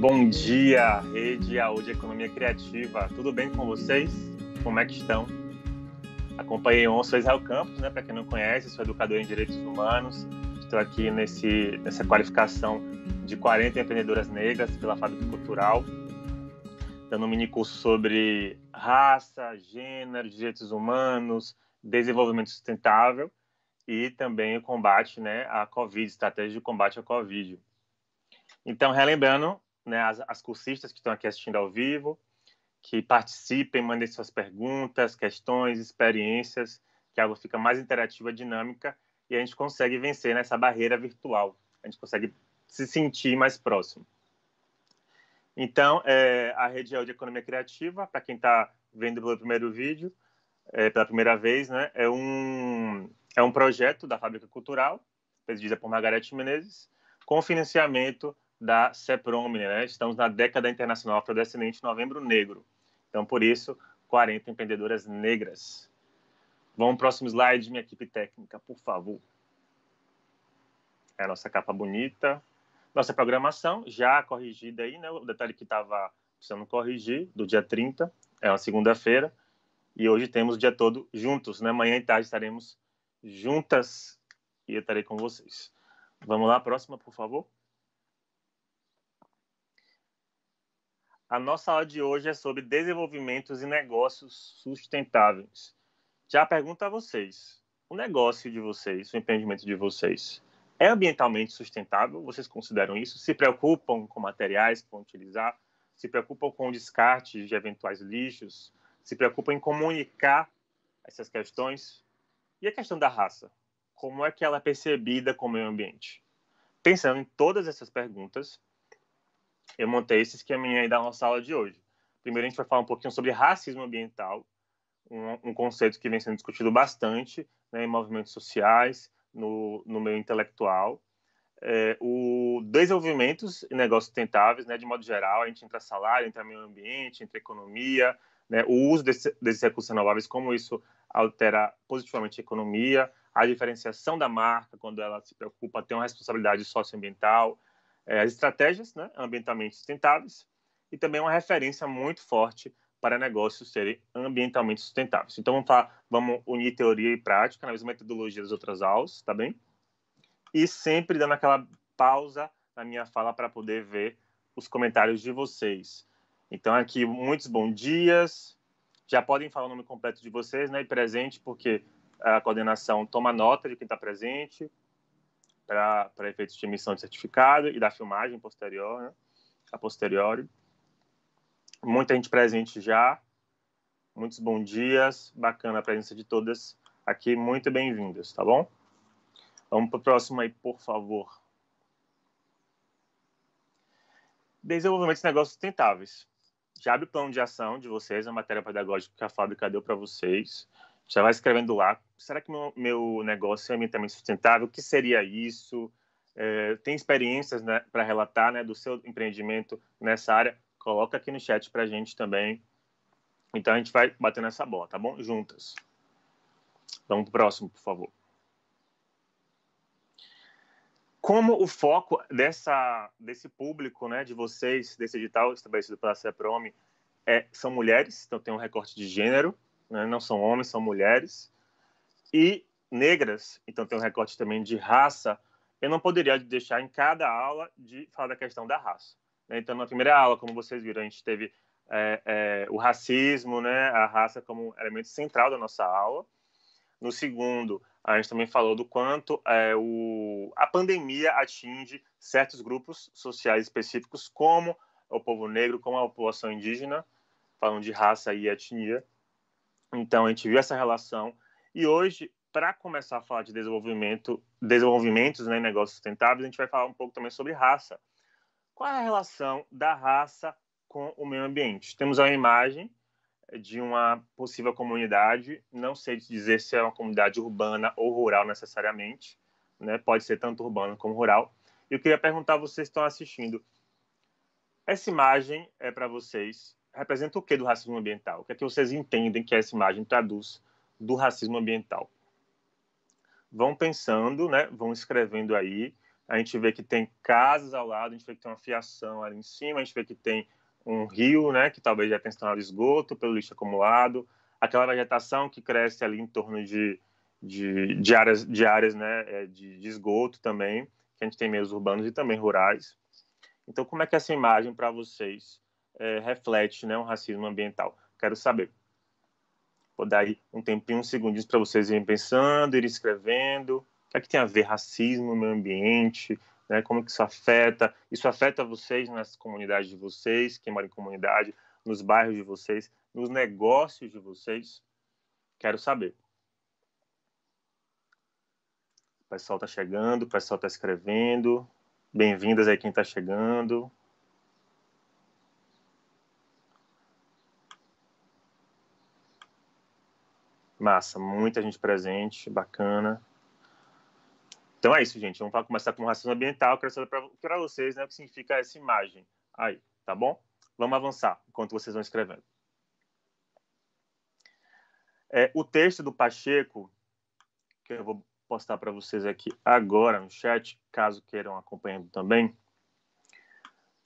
Bom dia, Rede Saúde Economia Criativa. Tudo bem com vocês? Como é que estão? Acompanhei ontem o Israel Campos, né? Para quem não conhece, sou educador em direitos humanos. Estou aqui nesse, nessa qualificação de 40 empreendedoras negras pela Fábrica Cultural, dando um mini curso sobre raça, gênero, direitos humanos, desenvolvimento sustentável e também o combate né, à Covid, estratégia de combate à Covid. Então, relembrando, né, as, as cursistas que estão aqui assistindo ao vivo, que participem, mandem suas perguntas, questões, experiências, que a aula fica mais interativa, dinâmica, e a gente consegue vencer nessa barreira virtual. A gente consegue se sentir mais próximo. Então, é, a Rede El de Economia Criativa, para quem está vendo pelo primeiro vídeo, é, pela primeira vez, né, é, um, é um projeto da Fábrica Cultural, presidida por Margarete Menezes, com financiamento da CEPROMINE, né? Estamos na década internacional afrodescendente, novembro negro. Então, por isso, 40 empreendedoras negras. Vamos ao próximo slide, minha equipe técnica, por favor. É a nossa capa bonita. Nossa programação, já corrigida aí, né? O detalhe que estava precisando corrigir, do dia 30, é uma segunda-feira. E hoje temos o dia todo juntos, né? Amanhã e tarde estaremos juntas e eu estarei com vocês. Vamos lá, próxima, por favor. A nossa aula de hoje é sobre desenvolvimentos e negócios sustentáveis. Já pergunto a vocês: o negócio de vocês, o empreendimento de vocês, é ambientalmente sustentável? Vocês consideram isso? Se preocupam com materiais que vão utilizar? Se preocupam com o descarte de eventuais lixos? Se preocupam em comunicar essas questões? E a questão da raça? Como é que ela é percebida como meio ambiente? Pensando em todas essas perguntas, eu montei esse esqueminha aí da nossa aula de hoje. Primeiro a gente vai falar um pouquinho sobre racismo ambiental, um, um conceito que vem sendo discutido bastante né, em movimentos sociais, no, no meio intelectual. É, o desenvolvimentos e negócios sustentáveis, né, de modo geral, a gente entra salário, entra meio ambiente, entra economia, né, o uso desse, desses recursos renováveis, como isso altera positivamente a economia, a diferenciação da marca, quando ela se preocupa, tem uma responsabilidade socioambiental, é, as estratégias né, ambientalmente sustentáveis e também uma referência muito forte para negócios serem ambientalmente sustentáveis. Então, vamos, falar, vamos unir teoria e prática na mesma metodologia das outras aulas, tá bem? E sempre dando aquela pausa na minha fala para poder ver os comentários de vocês. Então, aqui, muitos bons dias. Já podem falar o nome completo de vocês, né? E presente, porque a coordenação toma nota de quem está presente para efeitos de emissão de certificado e da filmagem posterior, né? a posteriori. Muita gente presente já, muitos bons dias, bacana a presença de todas aqui, muito bem vindas tá bom? Vamos para o próximo aí, por favor. Desenvolvimento de negócios sustentáveis. Já abre o plano de ação de vocês, a matéria pedagógica que a fábrica deu para vocês já vai escrevendo lá. Será que meu, meu negócio é ambientalmente sustentável? O que seria isso? É, tem experiências né, para relatar né, do seu empreendimento nessa área? Coloca aqui no chat para a gente também. Então a gente vai batendo essa bola, tá bom? Juntas. Vamos para o próximo, por favor. Como o foco dessa, desse público, né, de vocês, desse edital estabelecido pela CEPROM, é, são mulheres, então tem um recorte de gênero, né? não são homens, são mulheres, e negras, então tem um recorte também de raça. Eu não poderia deixar em cada aula de falar da questão da raça. Né? Então, na primeira aula, como vocês viram, a gente teve é, é, o racismo, né, a raça como elemento central da nossa aula. No segundo, a gente também falou do quanto é, o, a pandemia atinge certos grupos sociais específicos, como o povo negro, como a população indígena, falando de raça e etnia. Então a gente viu essa relação e hoje para começar a falar de desenvolvimento, desenvolvimentos, né, negócios sustentáveis, a gente vai falar um pouco também sobre raça. Qual é a relação da raça com o meio ambiente? Temos a imagem de uma possível comunidade, não sei dizer se é uma comunidade urbana ou rural necessariamente, né? Pode ser tanto urbana como rural. Eu queria perguntar a vocês que estão assistindo. Essa imagem é para vocês representa o que do racismo ambiental? O que é que vocês entendem que essa imagem traduz do racismo ambiental? Vão pensando, né? Vão escrevendo aí. A gente vê que tem casas ao lado, a gente vê que tem uma fiação ali em cima, a gente vê que tem um rio, né? Que talvez já tenha sinal esgoto pelo lixo acumulado, aquela vegetação que cresce ali em torno de, de, de áreas, de áreas, né? É, de, de esgoto também, que a gente tem meios urbanos e também rurais. Então, como é que é essa imagem para vocês é, reflete né, um racismo ambiental. Quero saber. Vou dar aí um tempinho, uns segundinho para vocês irem pensando, irem escrevendo. O que é que tem a ver racismo no meio ambiente? Né, como que isso afeta? Isso afeta vocês nas comunidades de vocês, quem mora em comunidade, nos bairros de vocês, nos negócios de vocês? Quero saber. O pessoal está chegando, o pessoal está escrevendo. Bem-vindas aí quem está chegando. Massa, muita gente presente, bacana. Então é isso, gente. Vamos começar com o racismo ambiental. Eu quero saber para vocês né, o que significa essa imagem aí, tá bom? Vamos avançar enquanto vocês vão escrevendo. É, o texto do Pacheco, que eu vou postar para vocês aqui agora no chat, caso queiram acompanhando também,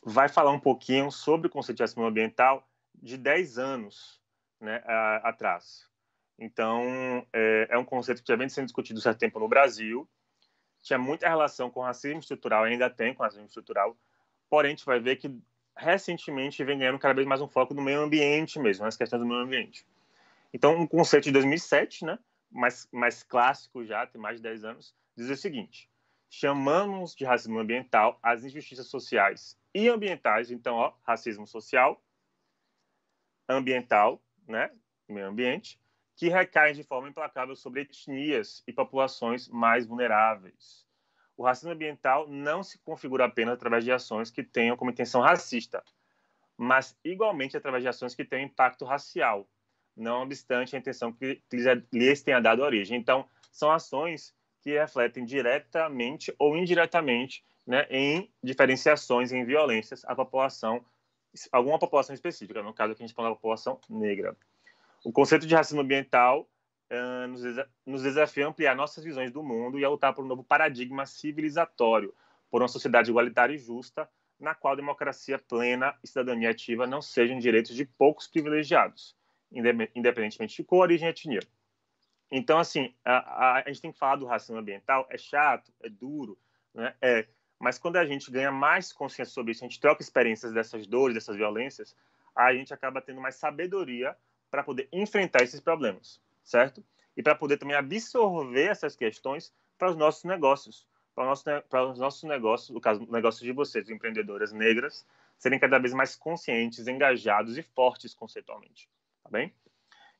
vai falar um pouquinho sobre o conceito de racismo ambiental de 10 anos né, a, atrás. Então, é, é um conceito que já vem sendo discutido há certo tempo no Brasil, tinha muita relação com racismo estrutural, ainda tem com racismo estrutural, porém a gente vai ver que recentemente vem ganhando cada vez mais um foco no meio ambiente mesmo, nas questões do meio ambiente. Então, um conceito de 2007, né, mais, mais clássico já, tem mais de 10 anos, diz o seguinte, chamamos de racismo ambiental as injustiças sociais e ambientais, então, ó, racismo social, ambiental, né, meio ambiente, que recaem de forma implacável sobre etnias e populações mais vulneráveis. O racismo ambiental não se configura apenas através de ações que tenham como intenção racista, mas igualmente através de ações que tenham impacto racial, não obstante a intenção que lhes é, tenha dado origem. Então, são ações que refletem diretamente ou indiretamente né, em diferenciações, em violências à população, alguma população específica, no caso aqui a gente fala da população negra. O conceito de racismo ambiental uh, nos, desa nos desafia a ampliar nossas visões do mundo e a lutar por um novo paradigma civilizatório, por uma sociedade igualitária e justa, na qual democracia plena e cidadania ativa não sejam direitos de poucos privilegiados, independentemente de cor, origem e etnia. Então, assim, a, a, a gente tem que falar do racismo ambiental, é chato, é duro, né? é, mas quando a gente ganha mais consciência sobre isso, a gente troca experiências dessas dores, dessas violências, a gente acaba tendo mais sabedoria para poder enfrentar esses problemas, certo? E para poder também absorver essas questões para os nossos negócios, para, para os nossos negócios, no caso, negócios de vocês, empreendedoras negras, serem cada vez mais conscientes, engajados e fortes conceitualmente, tá bem?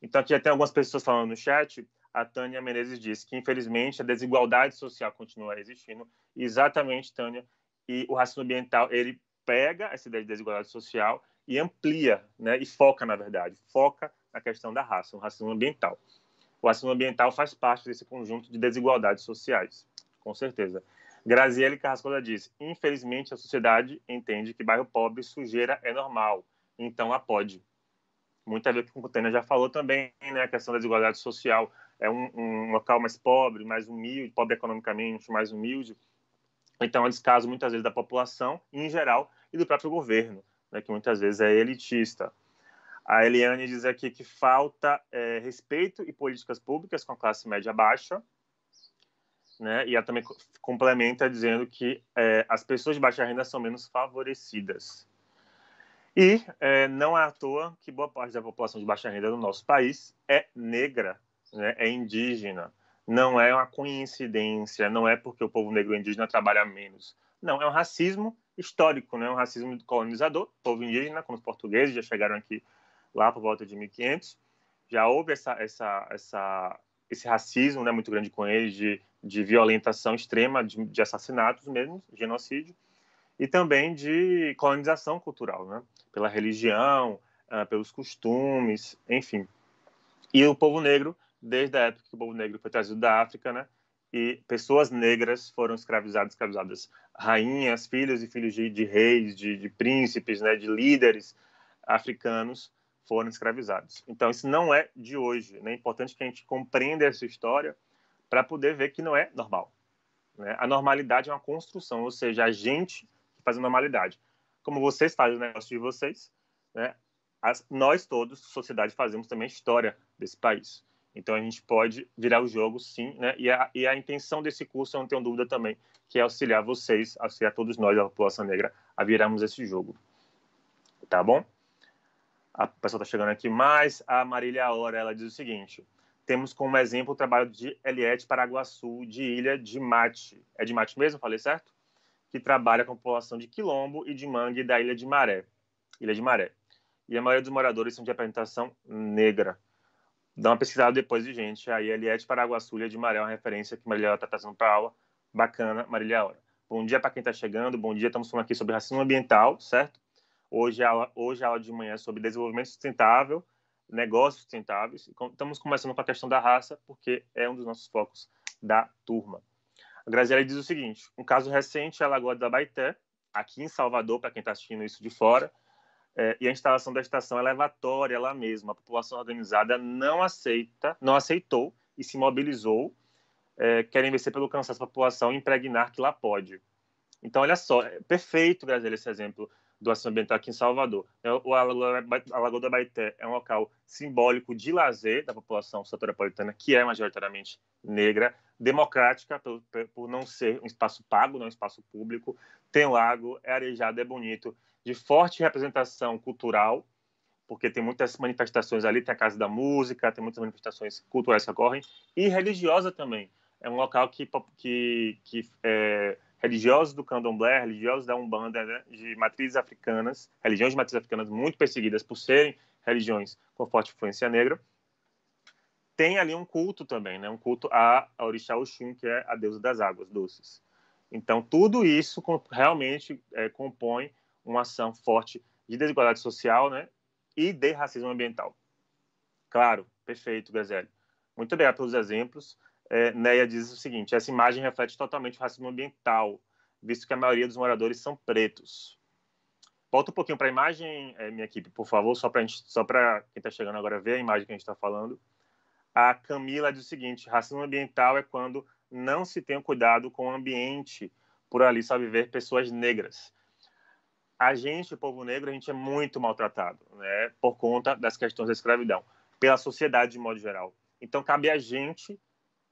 Então, aqui já tem algumas pessoas falando no chat. A Tânia Menezes diz que, infelizmente, a desigualdade social continua existindo. Exatamente, Tânia. E o racismo ambiental, ele pega essa ideia de desigualdade social e amplia, né? E foca, na verdade, foca a questão da raça, o racismo ambiental. O racismo ambiental faz parte desse conjunto de desigualdades sociais, com certeza. Graziele Carrascosa diz: infelizmente a sociedade entende que bairro pobre sujeira é normal, então a pode. Muita vez o que o Tânia já falou também, né? A questão da desigualdade social é um, um, local mais pobre, mais humilde, pobre economicamente, mais humilde. Então, é descaso muitas vezes da população em geral e do próprio governo, né, que muitas vezes é elitista. A Eliane diz aqui que falta é, respeito e políticas públicas com a classe média baixa. Né? E ela também complementa dizendo que é, as pessoas de baixa renda são menos favorecidas. E é, não é à toa que boa parte da população de baixa renda do nosso país é negra, né? é indígena. Não é uma coincidência, não é porque o povo negro e indígena trabalha menos. Não, é um racismo histórico, né? É um racismo colonizador. O povo indígena, como os portugueses já chegaram aqui lá por volta de 1500. Já houve essa, essa, essa, esse racismo né, muito grande com eles, de, de violentação extrema, de, de assassinatos mesmo, genocídio, e também de colonização cultural, né, pela religião, uh, pelos costumes, enfim. E o povo negro, desde a época que o povo negro foi trazido da África, né, e pessoas negras foram escravizadas, escravizadas rainhas, filhas e filhos de, de reis, de, de príncipes, né, de líderes africanos, foram escravizados. Então, isso não é de hoje. Né? É importante que a gente compreenda essa história para poder ver que não é normal. Né? A normalidade é uma construção, ou seja, a gente que faz a normalidade. Como vocês fazem o negócio de vocês, né? As, nós todos, sociedade, fazemos também a história desse país. Então, a gente pode virar o jogo, sim, né? e, a, e a intenção desse curso, eu não tenho dúvida também, que é auxiliar vocês, auxiliar todos nós, a população negra, a virarmos esse jogo. Tá bom? a pessoa está chegando aqui mais. A Marília Hora, ela diz o seguinte: temos como exemplo o trabalho de Eliette Paraguaçu, de Ilha de Mate. É de Mate mesmo? Falei certo? Que trabalha com a população de Quilombo e de Mangue da Ilha de Maré. Ilha de Maré. E a maioria dos moradores são de apresentação negra. Dá uma pesquisada depois de gente. Aí, Eliette Paraguaçu, Ilha de Maré, é uma referência que Marília está trazendo para aula. Bacana, Marília Hora. Bom dia para quem está chegando. Bom dia, estamos falando aqui sobre racismo ambiental, certo? Hoje, é aula, hoje a é aula de manhã é sobre desenvolvimento sustentável, negócios sustentáveis. Estamos começando com a questão da raça, porque é um dos nossos focos da turma. A Graziela diz o seguinte: um caso recente é a Lagoa da Baité, aqui em Salvador, para quem está assistindo isso de fora, é, e a instalação da estação é elevatória lá mesmo. A população organizada não aceita, não aceitou e se mobilizou. É, querem vencer pelo cansaço da população e impregnar que lá pode. Então, olha só, é perfeito, Graziela, esse exemplo do ação ambiental aqui em Salvador. É, o Alagoa da é Baité é um local simbólico de lazer da população soteropolitana, que é majoritariamente negra, democrática, por, por, não ser um espaço pago, não é um espaço público, tem lago, é arejado, é bonito, de forte representação cultural, porque tem muitas manifestações ali, tem a Casa da Música, tem muitas manifestações culturais que ocorrem, e religiosa também. É um local que, que, que é, religiosos do candomblé, religiosos da umbanda, né, de matrizes africanas, religiões de matrizes africanas muito perseguidas por serem religiões com forte influência negra, tem ali um culto também, né, um culto a, orixá Oxum, que é a deusa das águas doces. Então, tudo isso realmente é, compõe uma ação forte de desigualdade social né, e de racismo ambiental. Claro, perfeito, Gazelle. Muito obrigado pelos exemplos é, Neia né, diz o seguinte: essa imagem reflete totalmente o racismo ambiental, visto que a maioria dos moradores são pretos. Volta um pouquinho para a imagem, é, minha equipe, por favor, só para só quem está chegando agora ver a imagem que a gente está falando. A Camila diz o seguinte: racismo ambiental é quando não se tem cuidado com o ambiente, por ali só viver pessoas negras. A gente, o povo negro, a gente é muito maltratado, né, por conta das questões da escravidão, pela sociedade de modo geral. Então, cabe a gente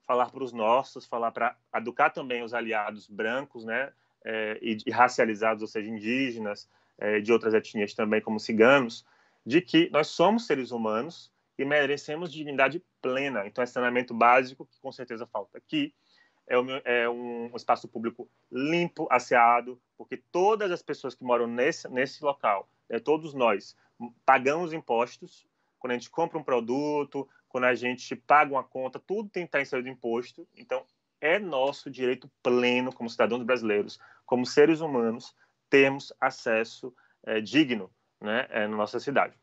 falar para os nossos, falar para educar também os aliados brancos, né, é, e, racializados, ou seja, indígenas, é, de outras etnias também, como ciganos, de que nós somos seres humanos e merecemos dignidade plena. Então, é saneamento básico, que com certeza falta aqui, é, o meu, é um espaço público limpo, asseado, porque todas as pessoas que moram nesse, nesse local, é, todos nós, pagamos impostos, quando a gente compra um produto, quando a gente paga uma conta, tudo tem que estar inserido do imposto. Então, é nosso direito pleno, como cidadãos brasileiros, como seres humanos, termos acesso é, digno né, é, na nossa cidade.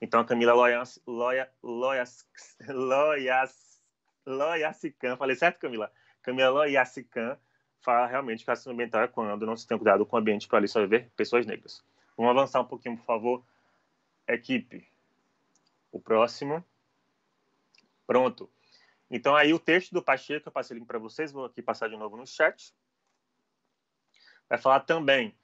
Então, a Camila Loias, Loias Loias, Loias, Loiacican, falei certo, Camila? Camila Loiacican fala realmente que a ação ambiental é quando não se tem cuidado com o ambiente para ali só viver pessoas negras. Vamos avançar um pouquinho, por favor, equipe. O próximo. Pronto. Então, aí o texto do Pacheco, eu passei para vocês, vou aqui passar de novo no chat. Vai falar também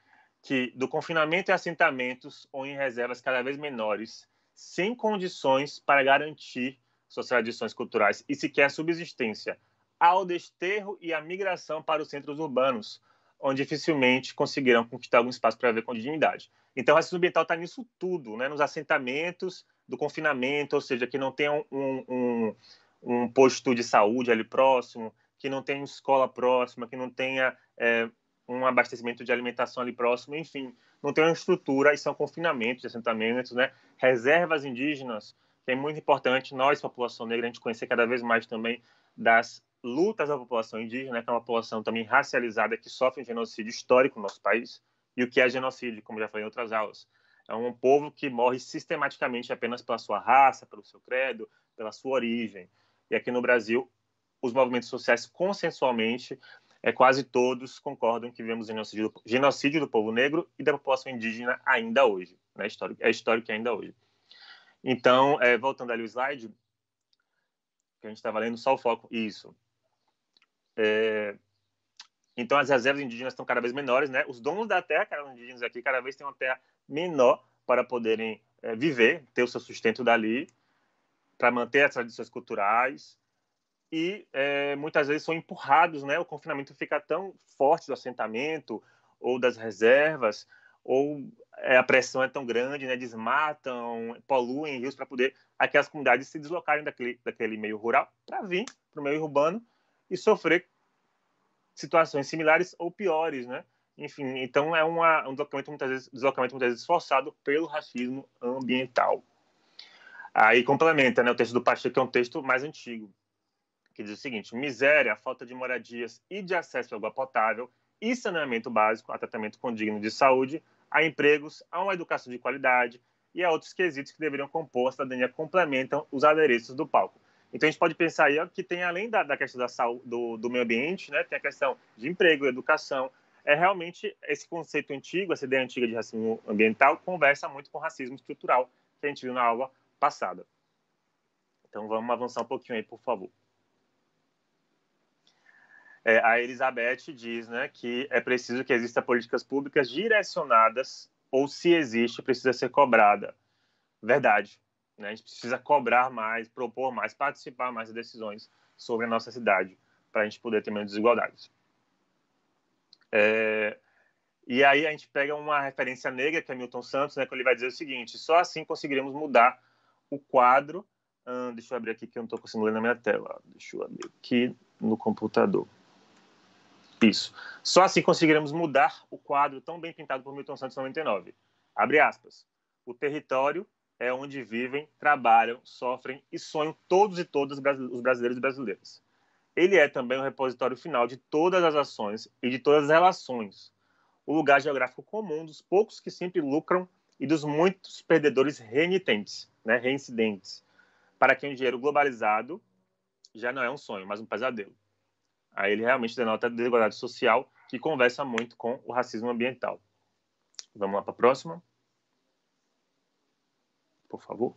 que do confinamento em assentamentos ou em reservas cada vez menores, sem condições para garantir suas tradições culturais e sequer subsistência, ao desterro e à migração para os centros urbanos, onde dificilmente conseguirão conquistar algum espaço para ver com dignidade. Então, o racismo ambiental está nisso tudo, né? nos assentamentos, do confinamento, ou seja, que não tem um, um, um, posto de saúde ali próximo, que não tenha escola próxima, que não tenha é, um abastecimento de alimentação ali próximo, enfim, não tem uma estrutura e são confinamentos, assentamentos, né? Reservas indígenas, que é muito importante nós, população negra, a gente conhecer cada vez mais também das lutas da população indígena, né? que é uma população também racializada que sofre um genocídio histórico no nosso país, e o que é genocídio, como já falei em outras aulas. É um povo que morre sistematicamente apenas pela sua raça, pelo seu credo, pela sua origem. E aqui no Brasil, os movimentos sociais consensualmente, é, quase todos concordam que vivemos genocídio, genocídio do povo negro e da população indígena ainda hoje. Né? Histórico, é histórico ainda hoje. Então, é, voltando ali o slide, que a gente estava tá lendo, só o foco. Isso. É, então as reservas indígenas estão cada vez menores, né? Os donos da terra, que eram indígenas aqui, cada vez têm uma terra menor para poderem é, viver, ter o seu sustento dali, para manter as tradições culturais. E é, muitas vezes são empurrados, né? O confinamento fica tão forte do assentamento ou das reservas, ou é, a pressão é tão grande, né? Desmatam, poluem rios para poder aquelas comunidades se deslocarem daquele, daquele meio rural para vir para o meio urbano e sofrer situações similares ou piores, né? Enfim, então é uma, um deslocamento muitas vezes, deslocamento muitas vezes forçado pelo racismo ambiental. Aí complementa, né, o texto do Pacheco, que é um texto mais antigo, que diz o seguinte: miséria, falta de moradias e de acesso à água potável e saneamento básico, a tratamento condigno de saúde, a empregos, a uma educação de qualidade e a outros quesitos que deveriam compor a cidadania complementam os adereços do palco. Então a gente pode pensar aí que tem além da, da questão da saúde, do, do, meio ambiente, né, tem a questão de emprego, educação. É realmente esse conceito antigo, essa ideia antiga de racismo ambiental conversa muito com o racismo estrutural que a gente viu na aula passada. Então vamos avançar um pouquinho aí, por favor. É, a Elizabeth diz né, que é preciso que existam políticas públicas direcionadas, ou se existe, precisa ser cobrada. Verdade, né? A gente precisa cobrar mais, propor mais, participar mais de decisões sobre a nossa cidade, para a gente poder ter menos desigualdades. É... E aí a gente pega uma referência negra, que é Milton Santos, né, que ele vai dizer o seguinte: só assim conseguiremos mudar o quadro. Hum, deixa eu abrir aqui que eu não estou conseguindo ler na minha tela. Deixa eu abrir aqui no computador. Isso. Só assim conseguiremos mudar o quadro tão bem pintado por Milton Santos em 99. Abre aspas. O território é onde vivem, trabalham, sofrem e sonham todos e todas os brasileiros e brasileiras. Ele é também o repositório final de todas as ações e de todas as relações, o lugar geográfico comum dos poucos que sempre lucram e dos muitos perdedores renitentes, né, reincidentes, para quem o dinheiro globalizado já não é um sonho, mas um pesadelo. Aí ele realmente denota a desigualdade social que conversa muito com o racismo ambiental. Vamos lá para a próxima por favor.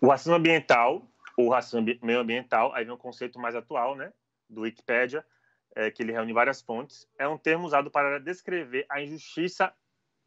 O racismo ambiental, ou racismo meioambiental, aí vem um conceito mais atual, né, do Wikipedia, é, que ele reúne várias fontes, é um termo usado para descrever a injustiça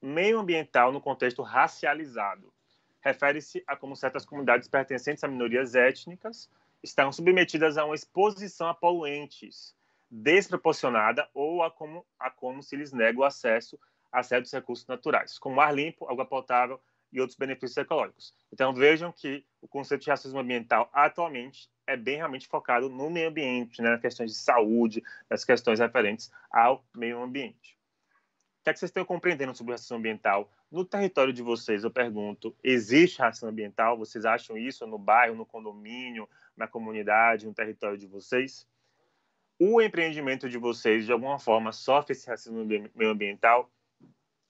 meioambiental no contexto racializado. Refere-se a como certas comunidades pertencentes a minorias étnicas estão submetidas a uma exposição a poluentes desproporcionada ou a como, a como se lhes nega o acesso acesso dos recursos naturais, como ar limpo, água potável e outros benefícios ecológicos. Então vejam que o conceito de racismo ambiental atualmente é bem realmente focado no meio ambiente, né, nas questões de saúde, nas questões referentes ao meio ambiente. O que, é que vocês estão compreendendo sobre racismo ambiental? No território de vocês, eu pergunto, existe racismo ambiental? Vocês acham isso no bairro, no condomínio, na comunidade, no território de vocês? O empreendimento de vocês, de alguma forma, sofre esse racismo ambiental?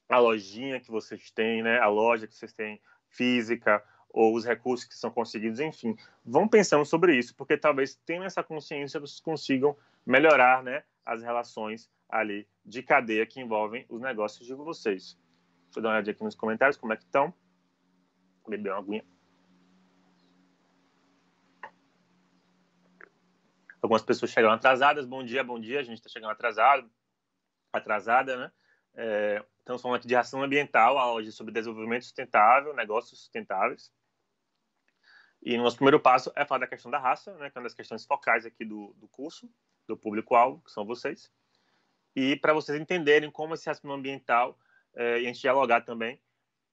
a lojinha que vocês têm, né, a loja que vocês têm física, ou os recursos que são conseguidos, enfim, vão pensando sobre isso, porque talvez tendo essa consciência vocês consigam melhorar né, as relações ali de cadeia que envolvem os negócios de vocês. Deixa eu dar uma olhada aqui nos comentários, como é que estão. Beber uma aguinha. Algumas pessoas chegaram atrasadas. Bom dia, bom dia. A gente está chegando atrasado, atrasada, né? É, estamos falando de ação ambiental, hoje sobre desenvolvimento sustentável, negócios sustentáveis. E nosso primeiro passo é falar da questão da raça, né, que é uma das questões focais aqui do, do curso, do público-alvo, que são vocês. E para vocês entenderem como esse racismo ambiental, é, e a gente dialogar também,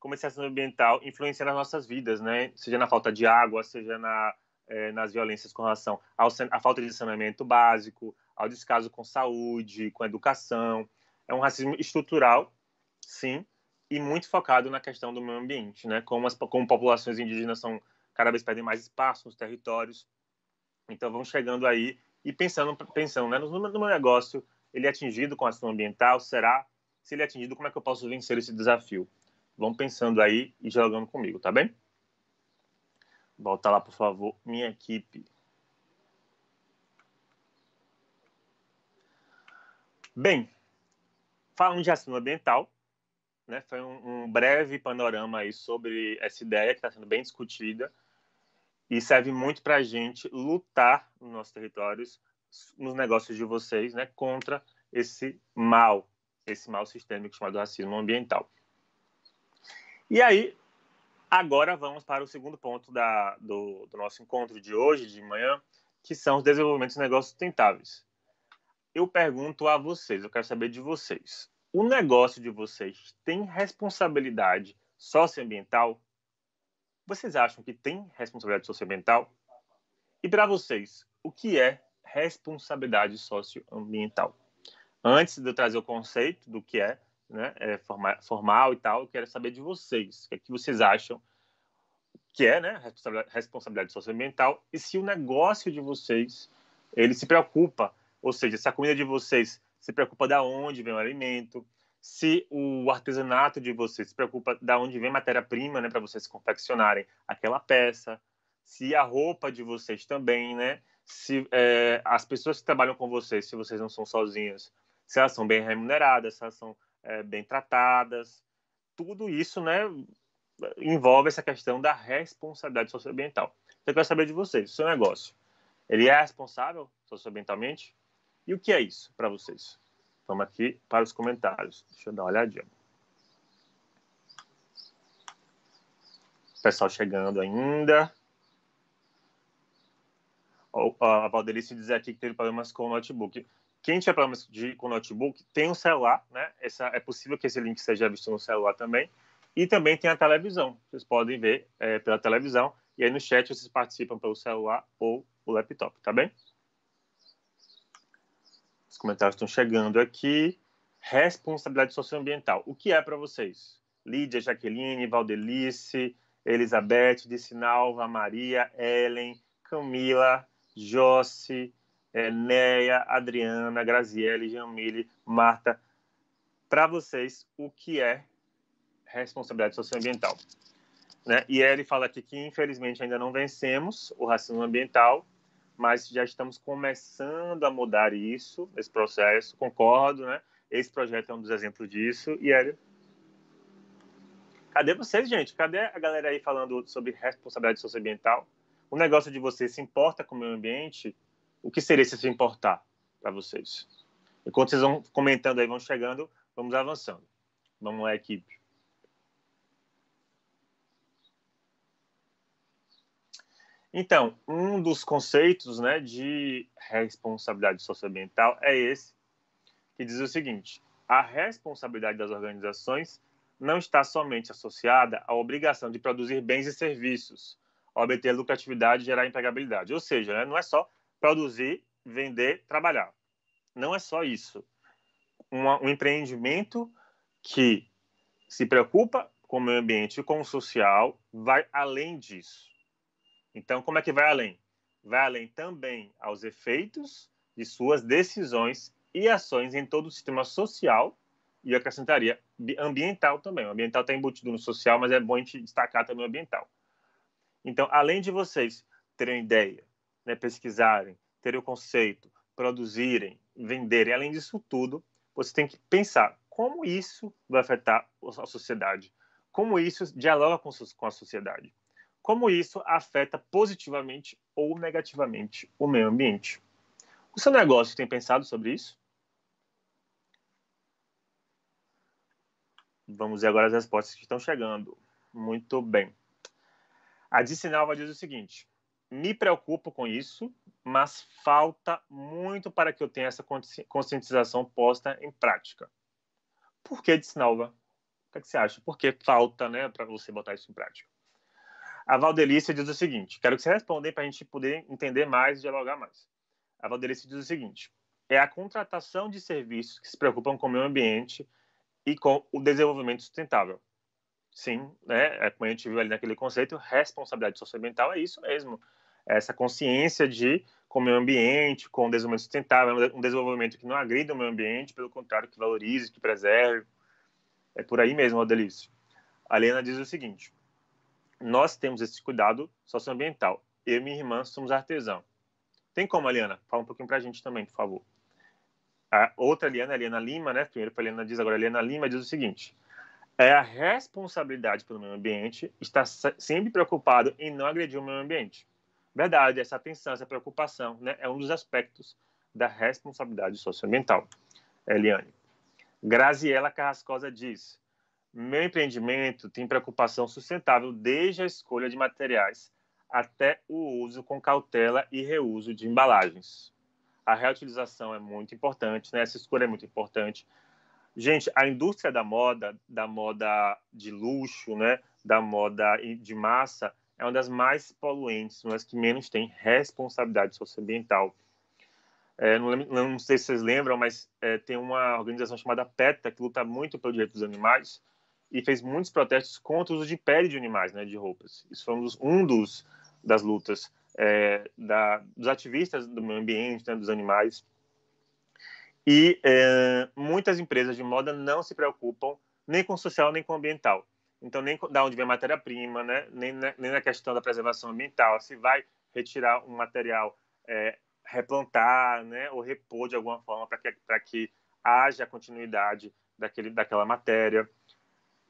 como esse racismo ambiental influencia nas nossas vidas, né? seja na falta de água, seja na, é, nas violências com relação à falta de saneamento básico, ao descaso com saúde, com educação, é um racismo estrutural, sim, e muito focado na questão do meio ambiente, né? Como, as, como populações indígenas são cada vez perdem mais espaço nos territórios, então vão chegando aí e pensando, pensando, né? No, no meu negócio, ele é atingido com ação ambiental? Será? Se ele é atingido, como é que eu posso vencer esse desafio? Vão pensando aí e jogando comigo, tá bem? Volta lá, por favor, minha equipe. Bem, Falando de racismo ambiental, né, foi um, um breve panorama aí sobre essa ideia que está sendo bem discutida e serve muito para a gente lutar nos nossos territórios, nos negócios de vocês, né, contra esse mal, esse mal sistêmico chamado racismo ambiental. E aí, agora vamos para o segundo ponto da, do, do nosso encontro de hoje, de manhã, que são os desenvolvimentos de negócios sustentáveis eu pergunto a vocês, eu quero saber de vocês. O negócio de vocês tem responsabilidade socioambiental? Vocês acham que tem responsabilidade socioambiental? E para vocês, o que é responsabilidade socioambiental? Antes de eu trazer o conceito do que é, né, é formal, formal e tal, eu quero saber de vocês. O que, é que vocês acham que é né, responsabilidade, responsabilidade socioambiental e se o negócio de vocês ele se preocupa ou seja, se a comida de vocês se preocupa de onde vem o alimento, se o artesanato de vocês se preocupa de onde vem matéria-prima, né, para vocês confeccionarem aquela peça, se a roupa de vocês também, né, se é, as pessoas que trabalham com vocês, se vocês não são sozinhos, se elas são bem remuneradas, se elas são é, bem tratadas, tudo isso, né, envolve essa questão da responsabilidade socioambiental. Então, eu quero saber de vocês, seu negócio, ele é responsável socioambientalmente? E o que é isso para vocês? Vamos aqui para os comentários. Deixa eu dar uma olhadinha. Pessoal chegando ainda. A Valdelice diz aqui que teve problemas com o notebook. Quem tiver problemas de, com o notebook, tem um celular, né? Essa, é possível que esse link seja visto no celular também. E também tem a televisão. Vocês podem ver é, pela televisão. E aí no chat vocês participam pelo celular ou o laptop, tá bem? Os comentários estão chegando aqui. Responsabilidade socioambiental. O que é para vocês? Lídia, Jaqueline, Valdelice, Elizabeth, Dissinalva, Maria, Ellen, Camila, Josse, Neia, Adriana, Graziele, Jamile, Marta. Para vocês, o que é responsabilidade socioambiental? Né? E ele fala aqui que, infelizmente, ainda não vencemos o racismo ambiental, mas já estamos começando a mudar isso, esse processo, concordo, né? Esse projeto é um dos exemplos disso. E Hélio? Cadê vocês, gente? Cadê a galera aí falando sobre responsabilidade socioambiental? O negócio de vocês se importa com o meio ambiente? O que seria se se importar para vocês? Enquanto vocês vão comentando aí, vão chegando, vamos avançando. Vamos lá, equipe. Então, um dos conceitos né, de responsabilidade socioambiental é esse, que diz o seguinte: a responsabilidade das organizações não está somente associada à obrigação de produzir bens e serviços, obter lucratividade e gerar empregabilidade. Ou seja, né, não é só produzir, vender, trabalhar. Não é só isso. um, um empreendimento que se preocupa com o meio ambiente e com o social vai além disso então, como é que vai além? Vai além também aos efeitos de suas decisões e ações em todo o sistema social e eu acrescentaria ambiental também. O ambiental está embutido no social, mas é bom a gente destacar também o ambiental. Então, além de vocês terem ideia, né, pesquisarem, terem o conceito, produzirem, venderem, além disso tudo, você tem que pensar como isso vai afetar a sociedade, como isso dialoga com a sociedade como isso afeta positivamente ou negativamente o meio ambiente. O seu negócio tem pensado sobre isso? Vamos ver agora as respostas que estão chegando. Muito bem. A de Sinalva diz o seguinte: me preocupo com isso, mas falta muito para que eu tenha essa conscientização posta em prática. Por que, de Sinalva? O que, é que você acha? Por que falta né, para você botar isso em prática? A Valdelice diz o seguinte: quero que você responda para a gente poder entender mais e dialogar mais. A Valdelice diz o seguinte: é a contratação de serviços que se preocupam com o meio ambiente e com o desenvolvimento sustentável. Sim, né? É como a gente viu ali naquele conceito, responsabilidade socioambiental é isso mesmo. É essa consciência de com o meio ambiente, com o desenvolvimento sustentável, é um desenvolvimento que não agrida o meio ambiente, pelo contrário, que valorize, que preserve. É por aí mesmo, Adelício. A Helena diz o seguinte: nós temos esse cuidado socioambiental. Eu e minha irmã somos artesão. Tem como, Eliana? Fala um pouquinho para a gente também, por favor. A outra Eliana, a Lima, né? Primeiro a Eliana diz, agora a Eliana Lima diz o seguinte. É a responsabilidade pelo meio ambiente estar sempre preocupado em não agredir o meio ambiente. Verdade, essa atenção, essa preocupação né, é um dos aspectos da responsabilidade socioambiental. Eliane. Graziela Carrascosa diz: meu empreendimento tem preocupação sustentável desde a escolha de materiais até o uso com cautela e reuso de embalagens. A reutilização é muito importante, né? essa escolha é muito importante. Gente, a indústria da moda, da moda de luxo, né? da moda de massa, é uma das mais poluentes, uma das que menos tem responsabilidade socioambiental. É, não, lembro, não, sei se vocês lembram, mas é, tem uma organização chamada PETA que luta muito pelo direito dos animais e fez muitos protestos contra o uso de pele de animais, né, de roupas. Isso foi um dos, um dos das lutas é, da, dos ativistas do meio ambiente, né, dos animais. E é, muitas empresas de moda não se preocupam nem com social nem com ambiental. Então, nem da onde vem a matéria-prima, né? nem, na, né, nem na questão da preservação ambiental. Se vai retirar um material, é, replantar né? ou repor de alguma forma para que, que haja continuidade daquele, daquela matéria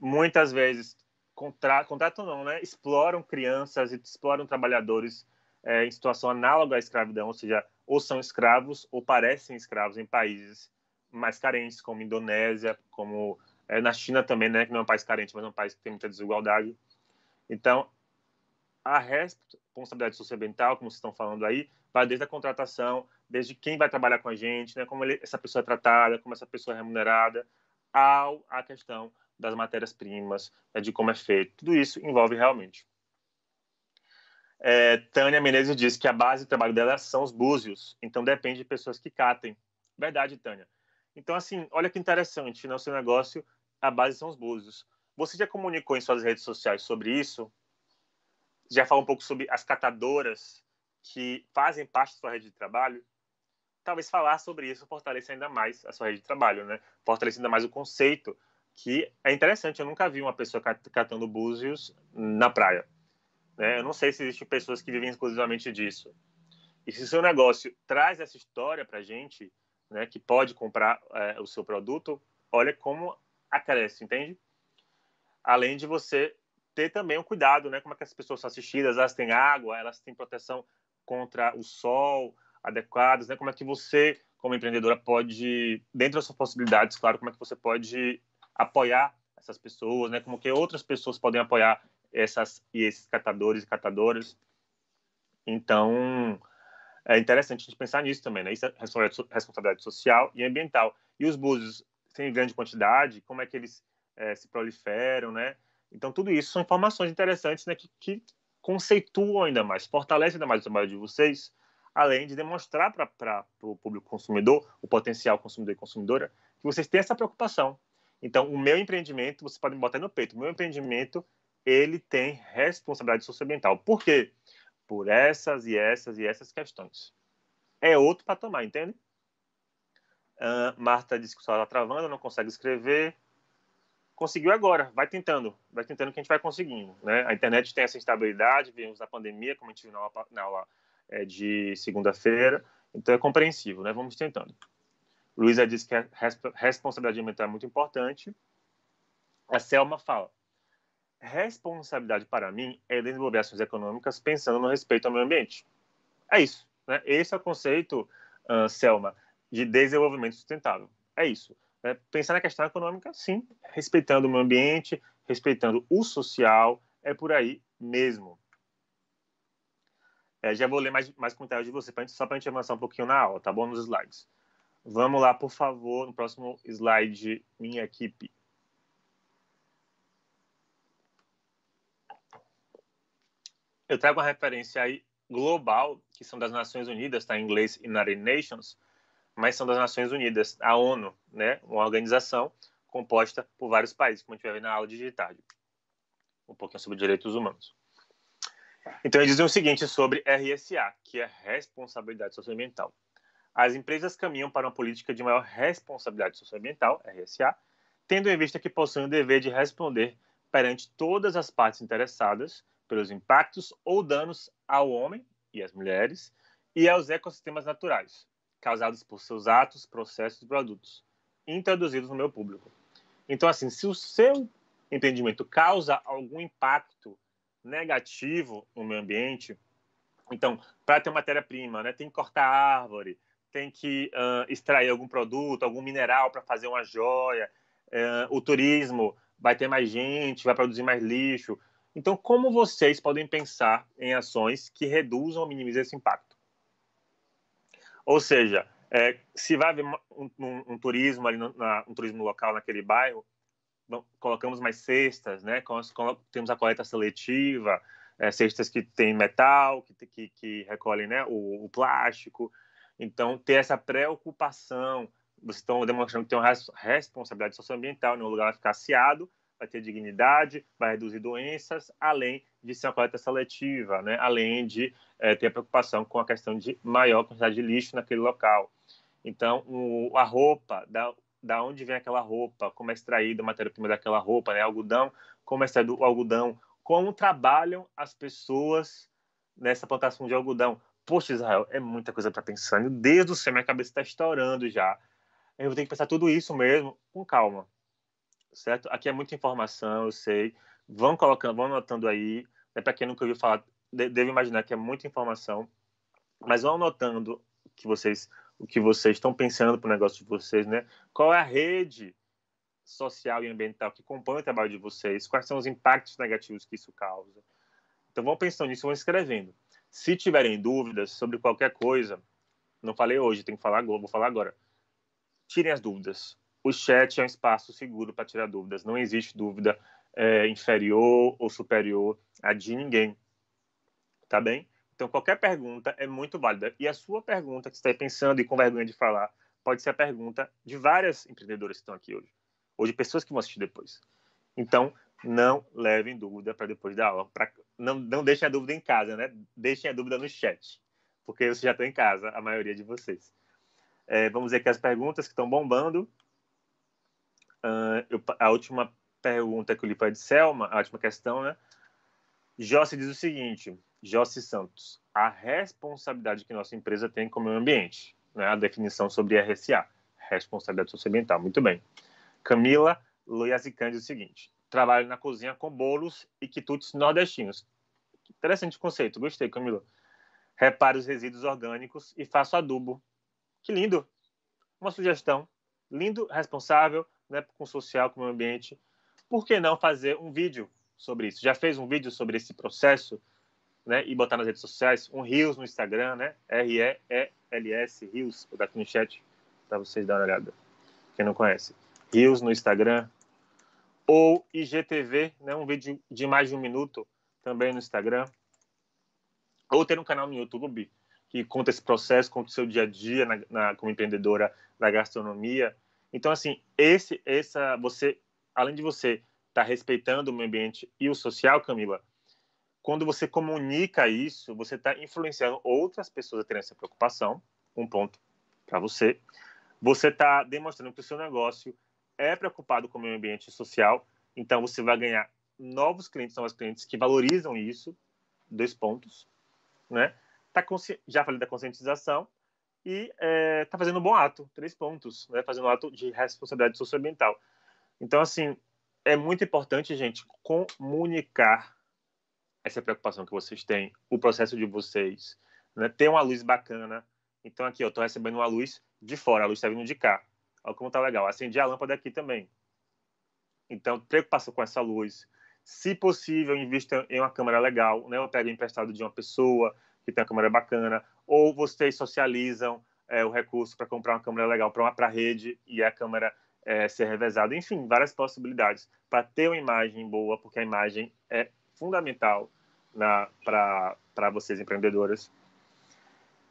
muitas vezes contra, contratam não, né? Exploram crianças e exploram trabalhadores é, em situação análoga à escravidão, ou seja, ou são escravos ou parecem escravos em países mais carentes, como Indonésia, como é, na China também, né? Que não é um país carente, mas é um país que tem muita desigualdade. Então, a responsabilidade socioambiental, como vocês estão falando aí, vai desde a contratação, desde quem vai trabalhar com a gente, né? Como ele, essa pessoa é tratada, como essa pessoa é remunerada, ao a questão das matérias-primas, né, de como é feito. Tudo isso envolve realmente. É, Tânia Menezes diz que a base do trabalho dela são os búzios, então depende de pessoas que catem. Verdade, Tânia. Então, assim, olha que interessante, no né, seu negócio, a base são os búzios. Você já comunicou em suas redes sociais sobre isso? Já falou um pouco sobre as catadoras que fazem parte da sua rede de trabalho? Talvez falar sobre isso fortaleça ainda mais a sua rede de trabalho, né? Fortaleça ainda mais o conceito que é interessante, eu nunca vi uma pessoa catando búzios na praia. Né? Eu não sei se existem pessoas que vivem exclusivamente disso. E se seu negócio traz essa história para a gente, né, que pode comprar é, o seu produto, olha como acresce, entende? Além de você ter também o um cuidado, né, como é que as pessoas são assistidas, elas têm água, elas têm proteção contra o sol adequadas, né, como é que você, como empreendedora, pode, dentro das suas possibilidades, claro, como é que você pode apoiar essas pessoas, né? Como que outras pessoas podem apoiar essas e esses catadores e catadoras. Então, é interessante a gente pensar nisso também, né? Isso é responsabilidade social e ambiental. E os búzios têm grande quantidade, como é que eles é, se proliferam, né? Então, tudo isso são informações interessantes né, que, que conceituam ainda mais, fortalecem ainda mais o trabalho de vocês, além de demonstrar para o público consumidor, o potencial consumidor e consumidora, que vocês têm essa preocupação, então, o meu empreendimento, você pode me botar no peito, o meu empreendimento, ele tem responsabilidade socioambiental. Por quê? Por essas e essas e essas questões. É outro para tomar, entende? Uh, Marta disse que só está travando, não consegue escrever. Conseguiu agora, vai tentando, vai tentando que a gente vai conseguindo. Né? A internet tem essa instabilidade, vimos na pandemia, como a gente viu na aula, na aula é, de segunda-feira, então é compreensível, né? vamos tentando. Luísa diz que a responsabilidade ambiental é muito importante. A Selma fala: responsabilidade para mim é desenvolver ações econômicas pensando no respeito ao meio ambiente. É isso. Né? Esse é o conceito, uh, Selma, de desenvolvimento sustentável. É isso. Né? Pensar na questão econômica, sim, respeitando o meio ambiente, respeitando o social, é por aí mesmo. É, já vou ler mais, mais comentários de você, pra gente, só para a gente avançar um pouquinho na aula, tá bom? Nos slides. Vamos lá, por favor, no próximo slide, minha equipe. Eu trago uma referência aí global, que são das Nações Unidas, tá? em inglês United Nations, mas são das Nações Unidas, a ONU, né? uma organização composta por vários países, como a gente vai ver na aula de digital, um pouquinho sobre direitos humanos. Então, eles dizem o seguinte sobre RSA, que é Responsabilidade Socioambiental as empresas caminham para uma política de maior responsabilidade socioambiental, RSA, tendo em vista que possuem o dever de responder perante todas as partes interessadas pelos impactos ou danos ao homem e às mulheres e aos ecossistemas naturais, causados por seus atos, processos e produtos, introduzidos no meu público. Então, assim, se o seu entendimento causa algum impacto negativo no meio ambiente, então, para ter matéria-prima, né, tem que cortar árvore, tem que uh, extrair algum produto, algum mineral para fazer uma joia, uh, o turismo vai ter mais gente, vai produzir mais lixo. Então, como vocês podem pensar em ações que reduzam ou minimizem esse impacto? Ou seja, é, se vai haver um, um, um turismo ali, no, na, um turismo local naquele bairro, colocamos mais cestas, né? Temos a coleta seletiva, é, cestas que têm metal, que, que, que recolhem né, o, o, plástico. Então, ter essa preocupação, vocês estão demonstrando que tem uma responsabilidade socioambiental, no né? lugar vai ficar aciado, vai ter dignidade, vai reduzir doenças, além de ser uma coleta seletiva, né? além de é, ter a preocupação com a questão de maior quantidade de lixo naquele local. Então, o, a roupa, da, da onde vem aquela roupa, como é extraída a matéria-prima daquela roupa, né? algodão, como é extraído o algodão, como trabalham as pessoas nessa plantação de algodão, poxa, Israel, é muita coisa para pensar. Meu Deus do céu, minha cabeça está estourando já. Eu vou ter que pensar tudo isso mesmo com calma, certo? Aqui é muita informação, eu sei. Vão colocando, vão anotando aí. É para quem nunca ouviu falar, deve imaginar que é muita informação, mas vão anotando que vocês, o que vocês estão pensando para o negócio de vocês, né? Qual é a rede social e ambiental que compõe o trabalho de vocês? Quais são os impactos negativos que isso causa? Então vão pensando nisso, vão escrevendo. Se tiverem dúvidas sobre qualquer coisa, não falei hoje, tenho que falar agora, vou falar agora. Tirem as dúvidas. O chat é um espaço seguro para tirar dúvidas. Não existe dúvida é, inferior ou superior a de ninguém. Tá bem? Então, qualquer pergunta é muito válida. E a sua pergunta que você está pensando e com vergonha de falar pode ser a pergunta de várias empreendedoras que estão aqui hoje. Ou de pessoas que vão assistir depois. Então, não levem dúvida para depois da aula. Pra, não, não deixem a dúvida em casa, né? Deixem a dúvida no chat, porque você já está em casa, a maioria de vocês. É, vamos ver aqui as perguntas que estão bombando. Uh, eu, a última pergunta que eu li para a Selma, a última questão, né? Josse diz o seguinte, Josse Santos, a responsabilidade que nossa empresa tem com o meio ambiente, né? a definição sobre RSA, responsabilidade socioambiental, muito bem. Camila Loiazicã diz o seguinte, trabalho na cozinha com bolos e quitutes nordestinos. Interessante conceito, gostei, Camilo. Repare os resíduos orgânicos e faço adubo. Que lindo! Uma sugestão. Lindo, responsável, né, com social, com o meio ambiente. Por que não fazer um vídeo sobre isso? Já fez um vídeo sobre esse processo? Né, e botar nas redes sociais, um Rios no Instagram, né? R-E-E-L-S, Rios, vou dar aqui no chat para vocês darem uma olhada, quem não conhece. Rios no Instagram, ou IGTV, né, um vídeo de mais de um minuto também no Instagram, ou ter um canal no YouTube que conta esse processo, conta o seu dia a dia na, na, como empreendedora da gastronomia. Então, assim, esse, essa, você, além de você estar tá respeitando o meio ambiente e o social, Camila, quando você comunica isso, você está influenciando outras pessoas a terem essa preocupação, um ponto para você. Você está demonstrando que o seu negócio é preocupado com o meio ambiente social, então você vai ganhar novos clientes, novas clientes que valorizam isso, dois pontos, né? Tá consci... Já falei da conscientização e é, tá fazendo um bom ato, três pontos, né? Fazendo um ato de responsabilidade socioambiental. Então, assim, é muito importante, gente, comunicar essa preocupação que vocês têm, o processo de vocês, né? Ter uma luz bacana. Então, aqui, eu estou recebendo uma luz de fora, a luz está vindo de cá. Olha como tá legal. Acendi a lâmpada aqui também. Então, preocupação com essa luz. Se possível, invista em uma câmera legal, né? Ou pegue emprestado de uma pessoa que tem uma câmera bacana. Ou vocês socializam é, o recurso para comprar uma câmera legal para a rede e a câmera é, ser revezada. Enfim, várias possibilidades para ter uma imagem boa, porque a imagem é fundamental para vocês empreendedoras.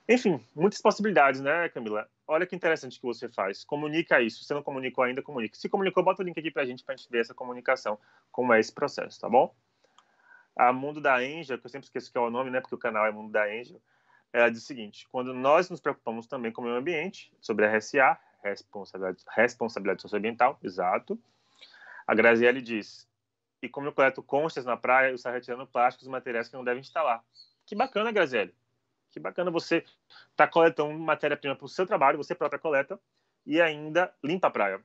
Enfim, muitas possibilidades, né, Camila? Olha que interessante que você faz. Comunica isso. Se você não comunicou ainda, comunica. Se comunicou, bota o link aqui pra gente pra gente ver essa comunicação, como é esse processo, tá bom? A Mundo da Angel, que eu sempre esqueço que é o nome, né, porque o canal é Mundo da Angel, ela diz o seguinte: quando nós nos preocupamos também com o meio ambiente, sobre a RSA, responsabilidade, responsabilidade socioambiental, exato. A Graziele diz: e como eu coleto conchas na praia, eu saio retirando plásticos e materiais que não devem instalar. Que bacana, Graziele. Que bacana você tá coletando matéria-prima para o seu trabalho, você própria coleta e ainda limpa a praia.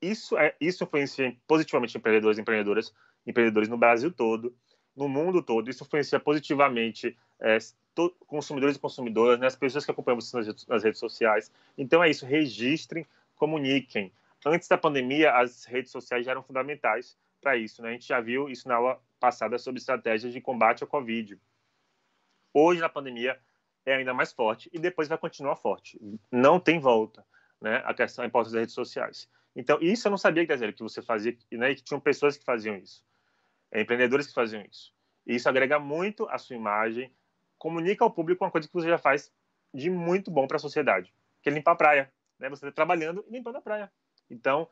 Isso é isso influencia positivamente empreendedores, empreendedoras, empreendedores no Brasil todo, no mundo todo. Isso influencia positivamente é, to, consumidores e consumidoras, né, as pessoas que acompanham você nas, nas redes sociais. Então é isso. Registrem, comuniquem. Antes da pandemia, as redes sociais já eram fundamentais para isso. Né? A gente já viu isso na aula passada sobre estratégias de combate ao Covid hoje na pandemia é ainda mais forte e depois vai continuar forte. Não tem volta, né? A questão, a importância das redes sociais. Então, isso eu não sabia, Graziela, que você fazia, né? E que tinham pessoas que faziam isso, é, empreendedores que faziam isso. E isso agrega muito à sua imagem, comunica ao público uma coisa que você já faz de muito bom para a sociedade, que é limpar a praia, né? Você está trabalhando e limpando a praia. Então,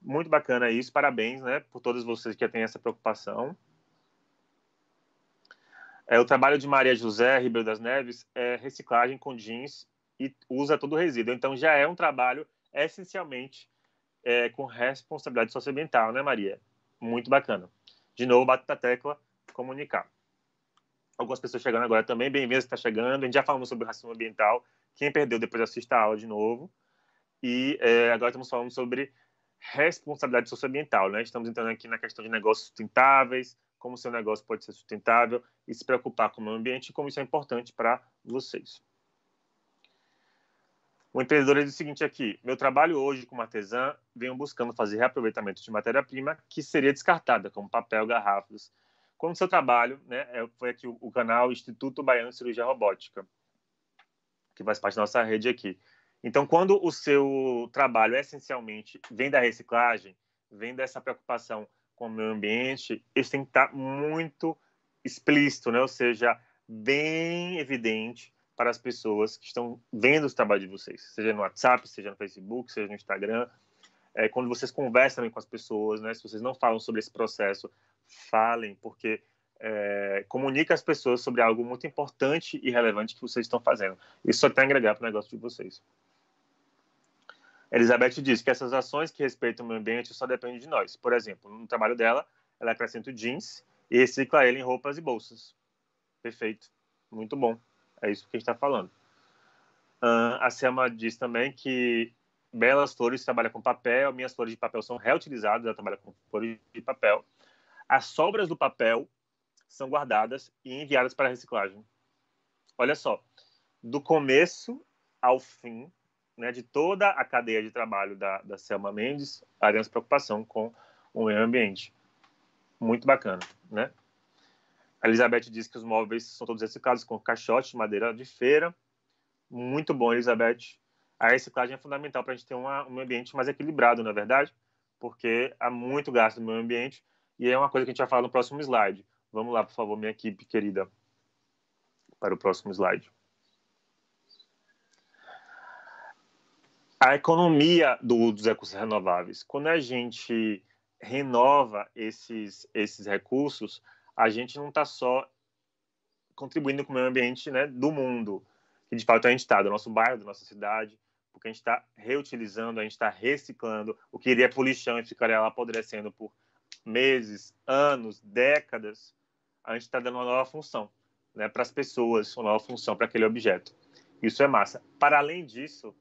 muito bacana isso, parabéns, né? Por todos vocês que têm essa preocupação é, o trabalho de Maria José Ribeiro das Neves é reciclagem com jeans e usa todo o resíduo. Então já é um trabalho essencialmente é, com responsabilidade socioambiental, né, Maria? Muito bacana. De novo, bate na tecla, comunicar. Algumas pessoas chegando agora também, bem-vindas está chegando. A gente já falamos sobre racismo ambiental. Quem perdeu, depois assista a aula de novo. E é, agora estamos falando sobre responsabilidade socioambiental, né? Estamos entrando aqui na questão de negócios sustentáveis, como seu negócio pode ser sustentável e se preocupar com o meio ambiente, como isso é importante para vocês. O empreendedor diz o seguinte aqui: meu trabalho hoje como artesã, venho buscando fazer reaproveitamento de matéria-prima que seria descartada, como papel, garrafas. Como seu trabalho, né, é, foi aqui o, o canal Instituto Baiano de Cirurgia Robótica, que faz parte da nossa rede aqui. Então, quando o seu trabalho essencialmente vem da reciclagem, vem dessa preocupação com o meio ambiente, isso tem que estar muito explícito, né? ou seja, bem evidente para as pessoas que estão vendo os trabalhos de vocês, seja no WhatsApp, seja no Facebook, seja no Instagram. É, quando vocês conversam com as pessoas, né? se vocês não falam sobre esse processo, falem, porque é, comunica às pessoas sobre algo muito importante e relevante que vocês estão fazendo. Isso só tem a agregar para o negócio de vocês. Elizabeth diz que essas ações que respeitam o meio ambiente só dependem de nós. Por exemplo, no trabalho dela, ela acrescenta o jeans e recicla ele em roupas e bolsas. Perfeito. Muito bom. É isso que a gente está falando. Uh, a Selma diz também que Belas Flores trabalha com papel, minhas flores de papel são reutilizadas, ela trabalha com flores de papel. As sobras do papel são guardadas e enviadas para reciclagem. Olha só, do começo ao fim, né, de toda a cadeia de trabalho da, da Selma Mendes, a grande preocupação com o meio ambiente. Muito bacana, né? A Elizabeth diz que os móveis são todos reciclados com caixote, madeira de feira. Muito bom, Elizabeth. A reciclagem é fundamental para a gente ter uma, um ambiente mais equilibrado, na é verdade, porque há muito gasto no meio ambiente e é uma coisa que a gente vai falar no próximo slide. Vamos lá, por favor, minha equipe querida, para o próximo slide. a economia do, dos recursos renováveis. Quando a gente renova esses, esses recursos, a gente não está só contribuindo com o meio ambiente né, do mundo, que de fato a gente está, do nosso bairro, da nossa cidade, porque a gente está reutilizando, a gente está reciclando o que iria para o lixão e ficaria lá apodrecendo por meses, anos, décadas, a gente está dando uma nova função né, para as pessoas, uma nova função para aquele objeto. Isso é massa. Para além disso,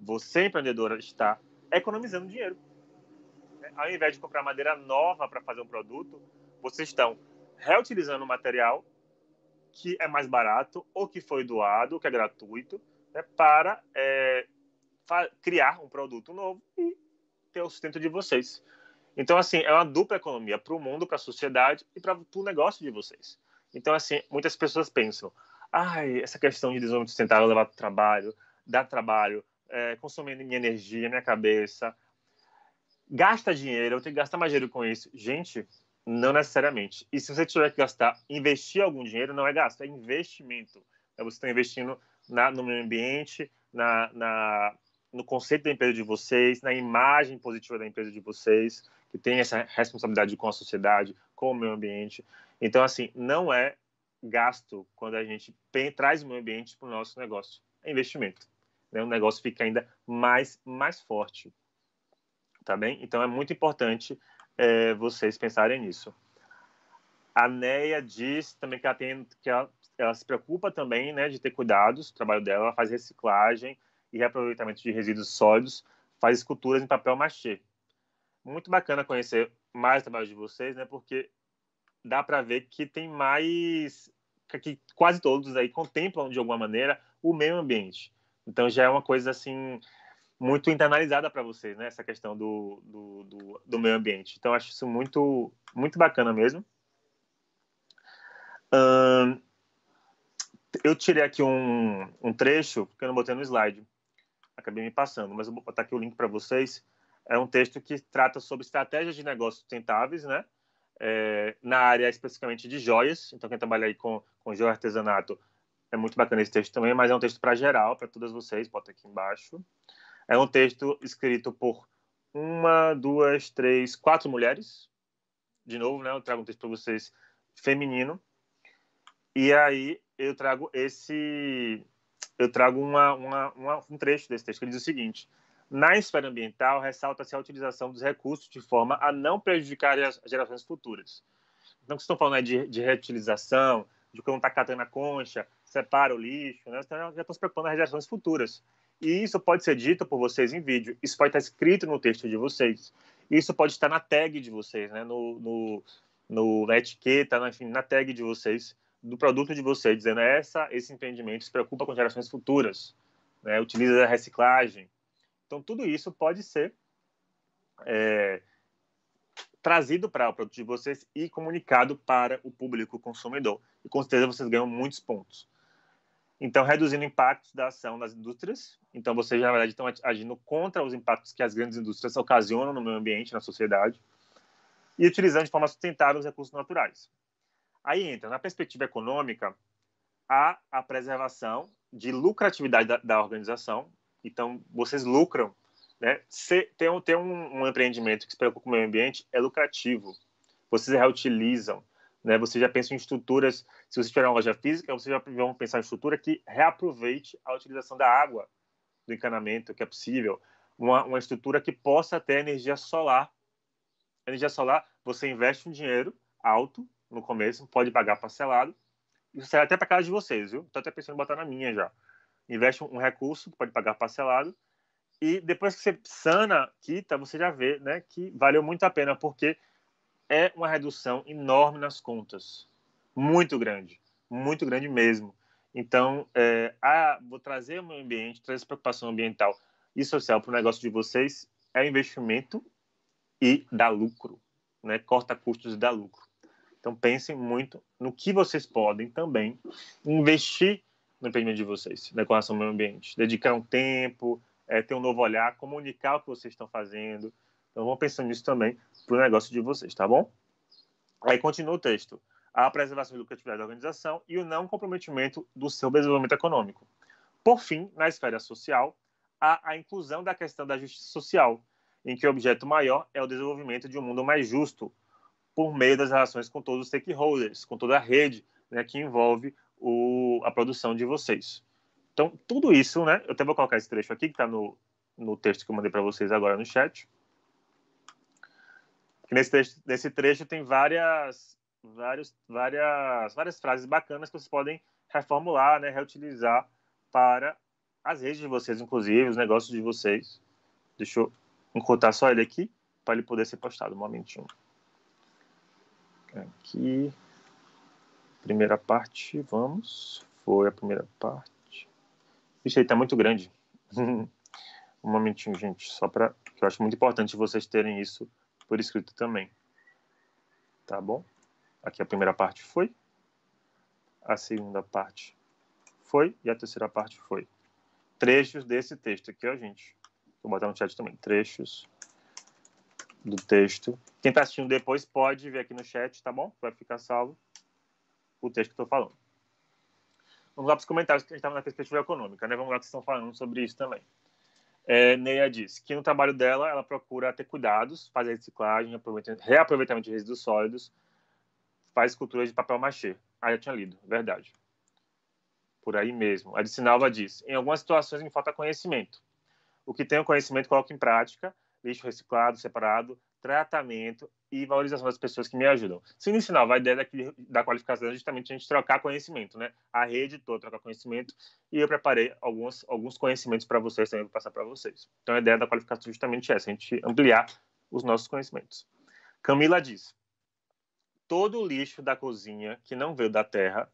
você, empreendedora, está economizando dinheiro. Ao invés de comprar madeira nova para fazer um produto, vocês estão reutilizando o material que é mais barato ou que foi doado, que é gratuito, né, para é, criar um produto novo e ter o sustento de vocês. Então, assim, é uma dupla economia para o mundo, para a sociedade e para o negócio de vocês. Então, assim, muitas pessoas pensam: ai, essa questão de desenvolvimento sustentável leva trabalho, dá trabalho, é, consumindo minha energia, minha cabeça. Gasta dinheiro, eu tenho que gastar mais dinheiro com isso. Gente, não necessariamente. E se você tiver que gastar, investir algum dinheiro, não é gasto, é investimento. É você está investindo na, no meio ambiente, na, na, no conceito da empresa de vocês, na imagem positiva da empresa de vocês, que tem essa responsabilidade com a sociedade, com o meio ambiente. Então, assim, não é gasto quando a gente traz o meio ambiente para o nosso negócio. É investimento né, o negócio fica ainda mais, mais forte. Tá bem? Então é muito importante é, vocês pensarem nisso. A Neia diz também que ela, tem, que ela, ela se preocupa também né, de ter cuidados, o trabalho dela, ela faz reciclagem e reaproveitamento de resíduos sólidos, faz esculturas em papel machê. Muito bacana conhecer mais o trabalho de vocês, né, porque dá para ver que tem mais que quase todos aí contemplam de alguma maneira o meio ambiente. Então já é uma coisa assim muito internalizada para vocês, né? Essa questão do, do, do, do, meio ambiente. Então acho isso muito muito bacana mesmo. Hum, eu tirei aqui um, um trecho porque eu não botei no slide, acabei me passando, mas eu vou botar aqui o link para vocês. É um texto que trata sobre estratégias de negócios sustentáveis, né? É, na área especificamente de joias. Então, quem trabalha aí com, com joia artesanato é muito bacana esse texto também, mas é um texto para geral, para todas vocês, bota aqui embaixo. É um texto escrito por uma, duas, três, quatro mulheres. De novo, né? Eu trago um texto para vocês feminino. E aí eu trago esse, eu trago uma, uma, uma, um trecho desse texto que diz o seguinte: na esfera ambiental ressalta-se a utilização dos recursos de forma a não prejudicar as gerações futuras. Então, o que estão falando é de, de reutilização, de como está catando a concha, separa o lixo, né? já estão se preocupando nas gerações futuras. E isso pode ser dito por vocês em vídeo, isso pode estar escrito no texto de vocês, isso pode estar na tag de vocês, né? no, no, no na etiqueta, na, né? enfim, na tag de vocês, do produto de vocês, dizendo essa, esse empreendimento se preocupa com gerações futuras, né? utiliza a reciclagem. Então, tudo isso pode ser é, trazido para o produto de vocês e comunicado para o público consumidor. E com certeza vocês ganham muitos pontos. Então, reduzindo impactos da ação das indústrias. Então, vocês, na verdade, estão agindo contra os impactos que as grandes indústrias ocasionam no meio ambiente, na sociedade, e utilizando de forma sustentável os recursos naturais. Aí entra, na perspectiva econômica, há a preservação de lucratividade da, da organização. Então, vocês lucram. Né? Se, ter um, tem um, um empreendimento que se preocupa com o meio ambiente é lucrativo. Vocês reutilizam, né? Você já pensa em estruturas, se você tiver uma loja física, você já vão pensar em estrutura que reaproveite a utilização da água do encanamento, que é possível. Uma, uma estrutura que possa ter energia solar. Energia solar, você investe um dinheiro alto no começo, pode pagar parcelado, isso serve até para casa de vocês, viu? Estou até pensando em botar na minha já. Investe um recurso, pode pagar parcelado, e depois que você sana, quita, você já vê, né, que valeu muito a pena, porque é uma redução enorme nas contas. Muito grande. Muito grande mesmo. Então, é, vou trazer o meu ambiente, trazer preocupação ambiental e social para o negócio de vocês, é investimento e dá lucro. Né? Corta custos e dá lucro. Então, pensem muito no que vocês podem também investir no empreendimento de vocês, na com relação ao meio ambiente. Dedicar um tempo, é, ter um novo olhar, comunicar o que vocês estão fazendo, então vão pensando nisso também para o negócio de vocês, tá bom? Aí continua o texto. A preservação da lucratividade da organização e o não comprometimento do seu desenvolvimento econômico. Por fim, na esfera social, há a inclusão da questão da justiça social, em que o objeto maior é o desenvolvimento de um mundo mais justo, por meio das relações com todos os stakeholders, com toda a rede né, que envolve o, a produção de vocês. Então, tudo isso, né? Eu até vou colocar esse trecho aqui, que está no, no texto que eu mandei para vocês agora no chat nesse trecho, nesse trecho tem várias, várias várias, várias frases bacanas que vocês podem reformular, né, reutilizar para as redes de vocês, inclusive, os negócios de vocês. Deixa eu encurtar só ele aqui para ele poder ser postado um momentinho. Aqui. Primeira parte, vamos. Foi a primeira parte. Isso aí tá muito grande. um momentinho, gente, só para. Eu acho muito importante vocês terem isso por escrito também. Tá bom? Aqui a primeira parte foi, a segunda parte foi e a terceira parte foi. Trechos desse texto aqui, ó, gente. Vou botar no chat também. Trechos do texto. Quem está assistindo depois pode ver aqui no chat, tá bom? Vai ficar salvo o texto que estou falando. Vamos lá para os comentários que a gente estava na perspectiva econômica, né? Vamos lá que vocês estão falando sobre isso também. É, Neia diz que no trabalho dela ela procura ter cuidados, fazer reciclagem, reaproveitamento de resíduos sólidos, faz culturas de papel machê. Ah, eu tinha lido, verdade. Por aí mesmo. A de Sinalva diz: em algumas situações me falta conhecimento. O que tenho conhecimento coloco em prática lixo reciclado, separado, tratamento e valorização das pessoas que me ajudam. não ensinar, a ideia daqui, da qualificação é justamente a gente trocar conhecimento, né? A rede toda troca conhecimento e eu preparei alguns, alguns conhecimentos para vocês também, vou passar para vocês. Então, a ideia da qualificação é justamente essa, a gente ampliar os nossos conhecimentos. Camila diz, todo o lixo da cozinha que não veio da terra,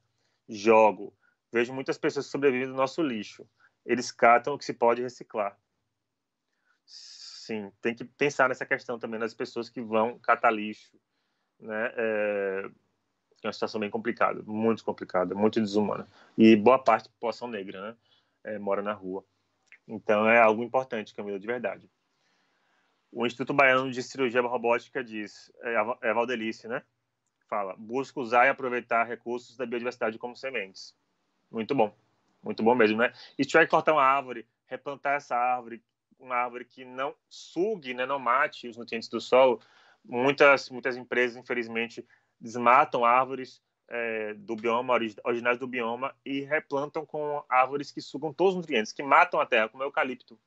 jogo. Vejo muitas pessoas que sobrevivem do nosso lixo. Eles catam o que se pode reciclar. Sim, tem que pensar nessa questão também das pessoas que vão catar lixo, né? É, é uma situação bem complicada, muito complicada, muito desumana. E boa parte da população negra, né? É, mora na rua. Então é algo importante, Camila, de verdade. O Instituto Baiano de Cirurgia Robótica diz, é, a é, é Valdelice, né? Fala, busca usar e aproveitar recursos da biodiversidade como sementes. Muito bom, muito bom mesmo, né? E se tiver que cortar uma árvore, replantar essa árvore, uma árvore que não sugue, né, não mate os nutrientes do solo. Muitas, muitas empresas, infelizmente, desmatam árvores é, do bioma, originais do bioma, e replantam com árvores que sugam todos os nutrientes, que matam a terra, como é o eucalipto,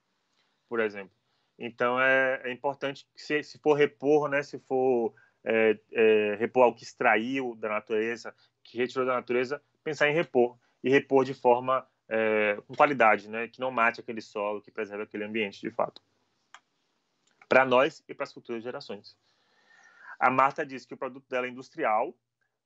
por exemplo. Então, é, é importante que, se, se, for repor, né, se for é, é, repor algo que extraiu da natureza, que retirou da natureza, pensar em repor, e repor de forma é, com qualidade, né? Que não mate aquele solo, que preserve aquele ambiente, de fato. Para nós e para as futuras gerações. A Marta disse que o produto dela é industrial,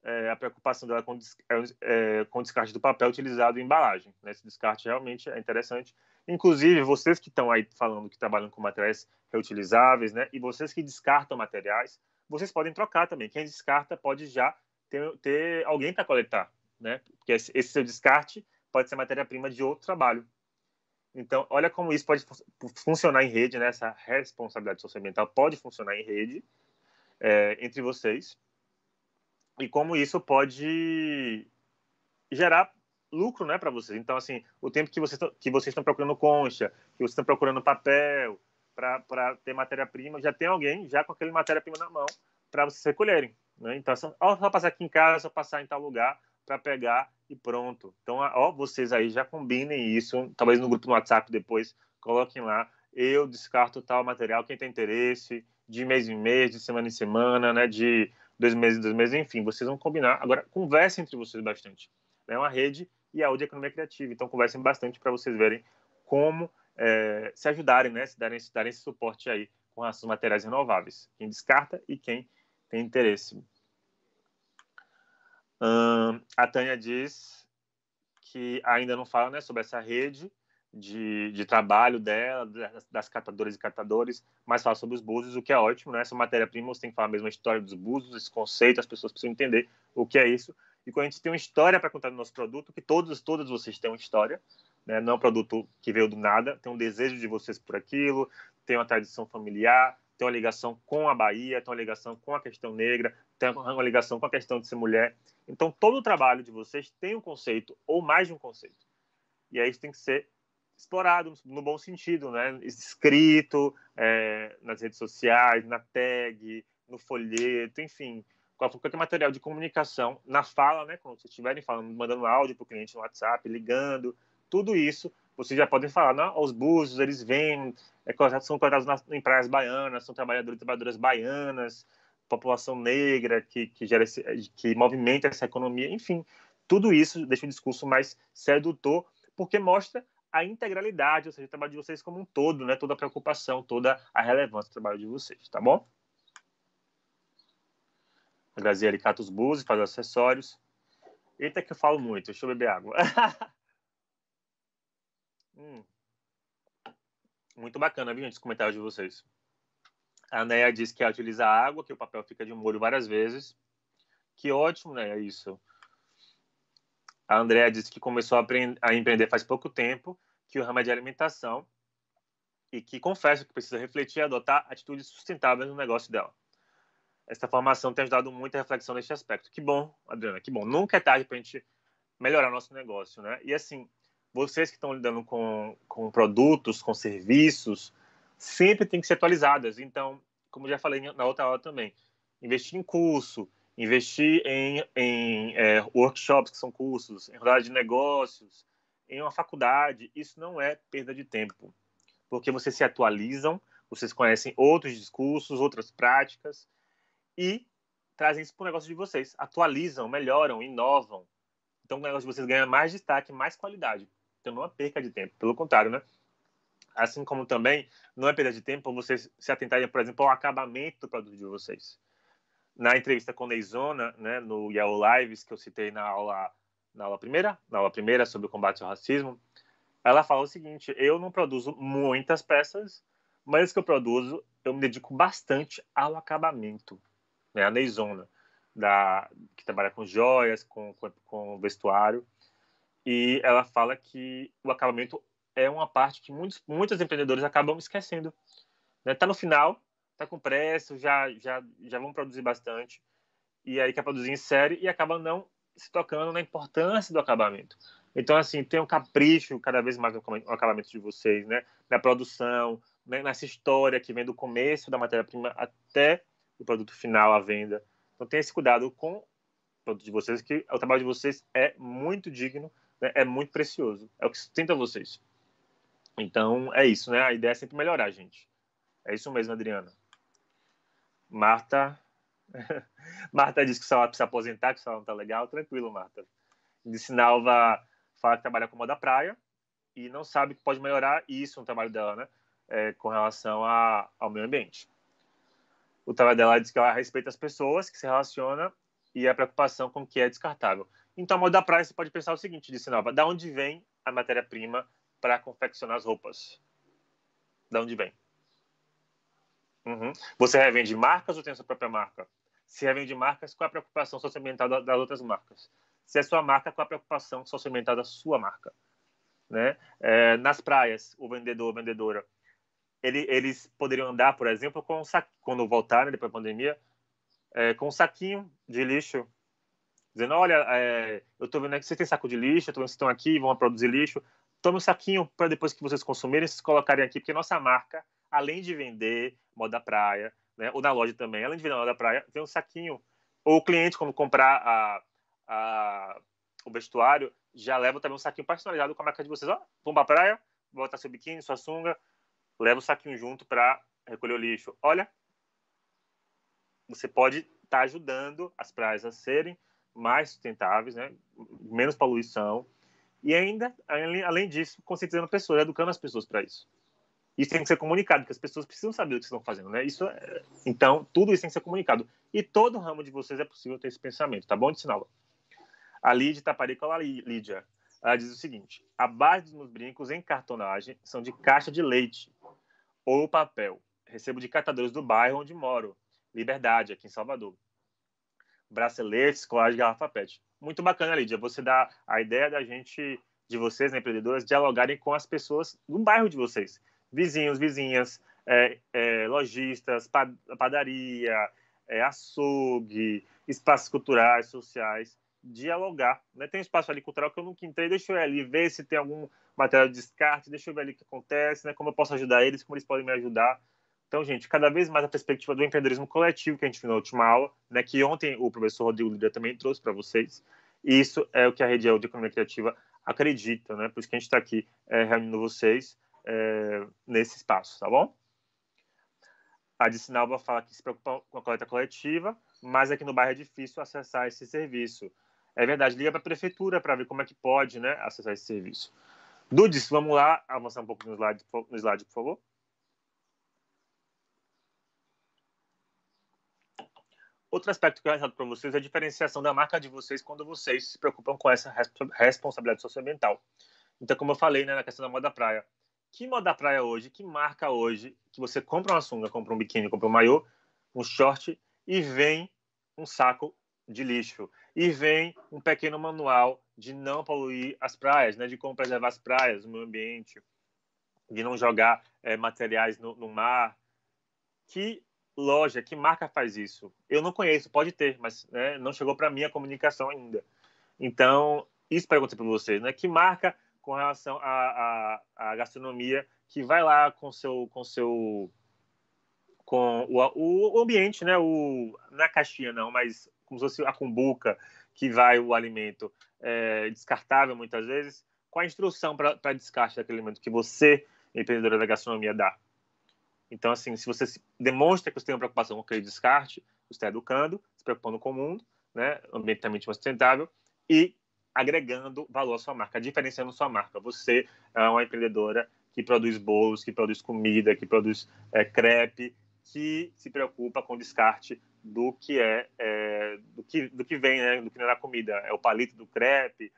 é, a preocupação dela com, é, com é, é, o descarte do papel utilizado em embalagem. Né? Esse descarte realmente é interessante. Inclusive, vocês que estão aí falando que trabalham com materiais reutilizáveis, né? E vocês que descartam materiais, vocês podem trocar também. Quem descarta pode já ter, ter alguém para coletar, né? Porque esse, esse, seu descarte pode ser matéria-prima de outro trabalho. Então, olha como isso pode funcionar em rede, né? Essa responsabilidade socioambiental pode funcionar em rede é, entre vocês e como isso pode gerar lucro, né, para vocês. Então, assim, o tempo que vocês que vocês estão procurando concha, que vocês estão procurando papel para ter matéria-prima, já tem alguém já com aquele matéria-prima na mão para vocês recolherem, né? Então, só, assim, só passar aqui em casa, só passar em tal lugar para pegar e pronto. Então, ó, vocês aí já combinem isso, talvez no grupo no WhatsApp depois, coloquem lá. Eu descarto tal material, quem tem interesse, de mês em mês, de semana em semana, né, de dois meses em dois meses, enfim, vocês vão combinar. Agora, conversem entre vocês bastante. É uma rede e a Audi é Economia Criativa. Então, conversem bastante para vocês verem como é, se ajudarem, né, se darem, se darem esse suporte aí com esses materiais renováveis. Quem descarta e quem tem interesse a Tânia diz que ainda não fala né, sobre essa rede de, de trabalho dela, das, das catadoras e catadores, mas fala sobre os búzios, o que é ótimo. Né? Essa matéria-prima, você tem que falar mesmo a história dos búzios, esse conceito, as pessoas precisam entender o que é isso. E quando a gente tem uma história para contar do nosso produto, que todos, todas vocês têm uma história, né? não é um produto que veio do nada, tem um desejo de vocês por aquilo, tem uma tradição familiar, tem uma ligação com a Bahia, tem uma ligação com a questão negra, tem uma ligação com a questão de ser mulher. Então, todo o trabalho de vocês tem um conceito, ou mais de um conceito. E aí isso tem que ser explorado no bom sentido, né? Escrito é, nas redes sociais, na tag, no folheto, enfim, qualquer material de comunicação, na fala, né? Quando vocês estiverem falando, mandando áudio para o cliente no WhatsApp, ligando, tudo isso vocês já podem falar, não, os búzios, eles vêm, é, são plantados em praias baianas, são trabalhadores e trabalhadoras baianas, população negra que, que, gera esse, que movimenta essa economia, enfim, tudo isso deixa o discurso mais sedutor, porque mostra a integralidade, ou seja, o trabalho de vocês como um todo, né? toda a preocupação, toda a relevância do trabalho de vocês, tá bom? a Graziele os Búzios, faz acessórios. Eita que eu falo muito, deixa eu beber água. Hum. Muito bacana, viu, gente, os comentários de vocês. A Neia diz que é utiliza água, que o papel fica de molho várias vezes. Que ótimo, né? É isso. A Andrea disse que começou a, a empreender faz pouco tempo, que o ramo é de alimentação e que confessa que precisa refletir e adotar atitudes sustentáveis no negócio dela. Essa formação tem ajudado muito a reflexão neste aspecto. Que bom, Adriana, que bom. Nunca é tarde para a gente melhorar nosso negócio, né? E assim, vocês que estão lidando com, com produtos, com serviços, sempre tem que ser atualizadas. Então, como já falei na outra aula também, investir em curso, investir em, em é, workshops, que são cursos, em rodada de negócios, em uma faculdade, isso não é perda de tempo, porque vocês se atualizam, vocês conhecem outros discursos, outras práticas e trazem isso para o negócio de vocês, atualizam, melhoram, inovam. Então, o negócio de vocês ganha mais destaque, mais qualidade não uma perca de tempo. Pelo contrário, né? Assim como também não é perda de tempo vocês se atentarem, por exemplo, ao acabamento do produto de vocês. Na entrevista com Neizona, né, no Yahoo Lives, que eu citei na aula, na aula primeira, na aula primeira sobre o combate ao racismo, ela fala o seguinte: eu não produzo muitas peças, mas que eu produzo, eu me dedico bastante ao acabamento. Né, a Neizona, da, que trabalha com joias, com, com vestuário. E ela fala que o acabamento é uma parte que muitos, muitos empreendedores acabam esquecendo. Está né? Tá no final, está com pressa, já, já, já vão produzir bastante, e aí quer produzir em série e acaba não se tocando na importância do acabamento. Então, assim, tem um capricho cada vez mais no acabamento de vocês, né? Na produção, né? nessa história que vem do começo da matéria-prima até o produto final, a venda. Então, tem esse cuidado com o produto de vocês, que o trabalho de vocês é muito digno né, é muito precioso. É o que sustenta vocês. Então, é isso, né? A ideia é sempre melhorar, gente. É isso mesmo, Adriana. Marta. Marta disse que o Salah precisa aposentar, que o Salah não tá legal. Tranquilo, Marta. Disse Nalva fala que trabalha com moda praia e não sabe que pode melhorar isso no trabalho dela, né? É, com relação a, ao meio ambiente. O trabalho dela diz que ela respeita as pessoas, que se relaciona e a preocupação com o que é descartável. Então, a moda praia, você pode pensar o seguinte, disse Nova, da onde vem a matéria-prima para confeccionar as roupas? Da onde vem? Uhum. Você revende marcas ou tem a sua própria marca? Se revende marcas, qual é a preocupação socioambiental das outras marcas? Se é sua marca, qual é a preocupação socioambiental da sua marca? Né? É, nas praias, o vendedor ou vendedora, ele, eles poderiam andar, por exemplo, com um saco, quando voltar, depois da pandemia, é, com um saquinho de lixo dizendo: olha, é, eu estou vendo que vocês têm saco de lixo, estou tô vendo que vocês estão aqui, vão produzir lixo. Tome um saquinho para depois que vocês consumirem, vocês colocarem aqui, porque nossa marca, além de vender moda praia, né, ou na loja também, além de vender moda praia, tem um saquinho. Ou o cliente, quando comprar a, a, o vestuário, já leva também um saquinho personalizado com a marca de vocês. Ó, vamos pra praia, botar seu biquíni, sua sunga, leva o saquinho junto para recolher o lixo. Olha, você pode estar tá ajudando as praias a serem mais sustentáveis, né? menos poluição, e ainda, além disso, conscientizando pessoas, educando as pessoas para isso. Isso tem que ser comunicado, porque as pessoas precisam saber o que estão fazendo, né? Isso, é... então, tudo isso tem que ser comunicado. E todo ramo de vocês é possível ter esse pensamento, tá bom, de sinal? A Lídia Taparica, a Lídia, ela diz o seguinte: a base dos meus brincos em cartonagem são de caixa de leite ou papel. Recebo de catadores do bairro onde moro, Liberdade, aqui em Salvador braceletes, colares de garrafa PET. Muito bacana, Lídia. Você dá a ideia da gente, de vocês, né, empreendedores, dialogarem com as pessoas do bairro de vocês. Vizinhos, vizinhas, é, é, lojistas, padaria, é, açougue, espaços culturais, sociais. Dialogar. Né? Tem um espaço ali cultural que eu nunca entrei. Deixa eu ali ver se tem algum material de descarte. Deixa eu ver ali o que acontece, né? como eu posso ajudar eles, como eles podem me ajudar. Então, gente, cada vez mais a perspectiva do empreendedorismo coletivo que a gente viu na última aula, né, que ontem o professor Rodrigo Lira também trouxe para vocês. E isso é o que a Rede de Economia Criativa acredita, né? Por isso que a gente está aqui é, reunindo vocês é, nesse espaço, tá bom? A de Sinalba fala que se preocupa com a coleta coletiva, mas aqui no bairro é difícil acessar esse serviço. É verdade, liga para a prefeitura para ver como é que pode né, acessar esse serviço. Dudes, vamos lá, avançar um pouco no slide, no slide por favor. Outro aspecto que eu ressalto para vocês é a diferenciação da marca de vocês quando vocês se preocupam com essa responsabilidade socioambiental. Então, como eu falei né, na questão da moda praia, que moda praia hoje, que marca hoje, que você compra uma sunga, compra um biquíni, compra um maiô, um short e vem um saco de lixo. E vem um pequeno manual de não poluir as praias, né, de como preservar as praias, o meio ambiente, de não jogar é, materiais no, no mar, que loja, que marca faz isso? Eu não conheço, pode ter, mas né, não chegou para mim a comunicação ainda. Então, isso pergunta para vocês, né? Que marca com relação à, gastronomia que vai lá com seu com seu com o, o ambiente, né? O na é caixinha não, mas como se fosse a cumbuca que vai o alimento é, descartável muitas vezes. Qual a instrução para descarte daquele alimento que você, empreendedora da gastronomia, dá? Então, assim, se você demonstra que você tem uma preocupação com aquele descarte, você está educando, se preocupando com o mundo, né, ambientalmente mais sustentável e agregando valor à sua marca, diferenciando sua marca. Você é uma empreendedora que produz bolos, que produz comida, que produz é, crepe, que se preocupa com o descarte do que é, é do, que, do que vem, né, do que não é da comida. É o palito do crepe,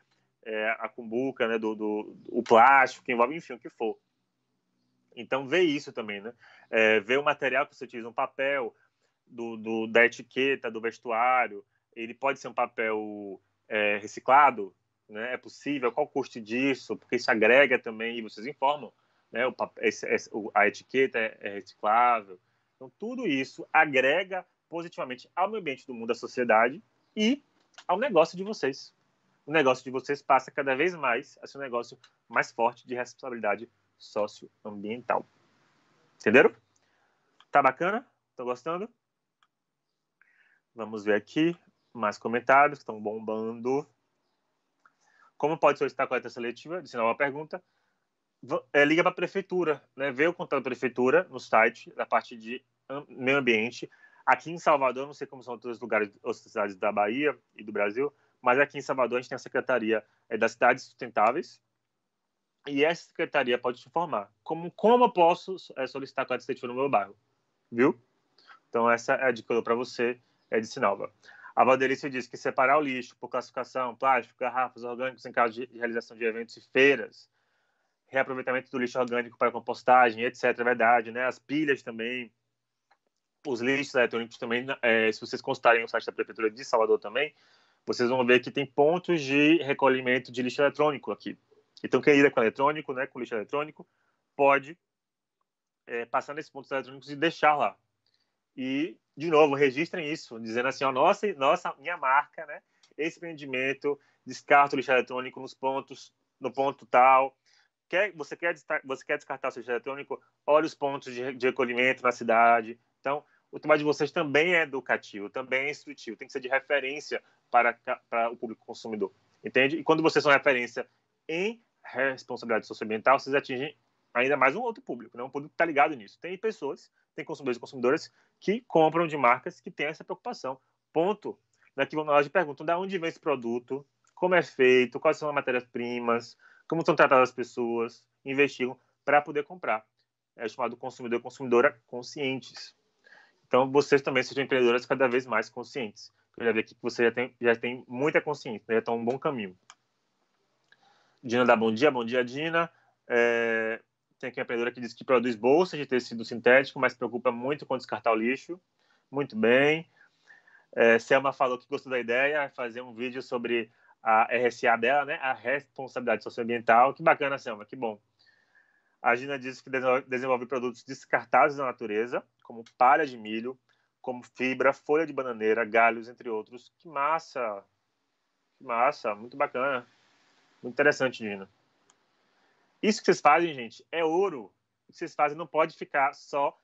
é a cumbuca, né, do, do o plástico, que envolve, enfim, o que for. Então, vê isso também, né? É, vê o material que você utiliza, um papel do, do, da etiqueta, do vestuário, ele pode ser um papel é, reciclado, né? É possível? Qual o custo disso? Porque isso agrega também e vocês informam, né? O papel, esse, a etiqueta é, é reciclável. Então, tudo isso agrega positivamente ao meio ambiente do mundo, à sociedade e ao negócio de vocês. O negócio de vocês passa cada vez mais a ser um negócio mais forte de responsabilidade socioambiental. Entenderam? Tá bacana? Estão gostando? Vamos ver aqui mais comentários que estão bombando. Como pode solicitar a coleta seletiva? Disse uma pergunta. É, liga para a prefeitura, né? vê o contato da prefeitura no site, da parte de meio ambiente. Aqui em Salvador, não sei como são outros lugares, outras cidades da Bahia e do Brasil, mas aqui em Salvador a gente tem a Secretaria é, das Cidades Sustentáveis, e essa secretaria pode te informar. Como, como eu posso é, solicitar quadro seletivo no meu bairro? Viu? Então, essa é a dica que eu dou para você, é de Sinalva. A Valderice diz que separar o lixo por classificação, plástico, garrafas, orgânicos em caso de realização de eventos e feiras, reaproveitamento do lixo orgânico para compostagem, etc. É verdade, né? As pilhas também, os lixos eletrônicos também. É, se vocês constarem o site da Prefeitura de Salvador também, vocês vão ver que tem pontos de recolhimento de lixo eletrônico aqui. Então, quem lida com eletrônico, né, com lixo eletrônico, pode é, passar nesses pontos eletrônicos e deixar lá. E, de novo, registrem isso, dizendo assim, ó, nossa, nossa, minha marca, né, esse empreendimento, descarta o lixo eletrônico nos pontos, no ponto tal, quer, você, quer, você quer descartar seu lixo eletrônico, olha os pontos de, de recolhimento na cidade. Então, o trabalho de vocês também é educativo, também é instrutivo, tem que ser de referência para, para o público consumidor, entende? E quando vocês são referência em responsabilidade socioambiental, vocês atingem ainda mais um outro público, né? um público que está ligado nisso. Tem pessoas, tem consumidores e consumidoras que compram de marcas que têm essa preocupação. Ponto. Daqui vão nós e perguntam de onde vem esse produto, como é feito, quais são as matérias-primas, como são tratadas as pessoas, investigam para poder comprar. É chamado consumidor e consumidora conscientes. Então, vocês também sejam empreendedoras cada vez mais conscientes. Eu já vi aqui que vocês já têm, já tem muita consciência, né? já estão tá um bom caminho. Dina dá bom dia, bom dia, Dina. É, tem aqui a empreendedora que diz que produz bolsas de tecido sintético, mas preocupa muito com descartar o lixo. Muito bem. É, Selma falou que gostou da ideia, fazer um vídeo sobre a RSA dela, né? A responsabilidade socioambiental. Que bacana, Selma, que bom. A Gina disse que desenvolve produtos descartáveis da natureza, como palha de milho, como fibra, folha de bananeira, galhos, entre outros. Que massa! Que massa, muito bacana. Muito interessante, Dino. Isso que vocês fazem, gente, é ouro. O que vocês fazem não pode ficar só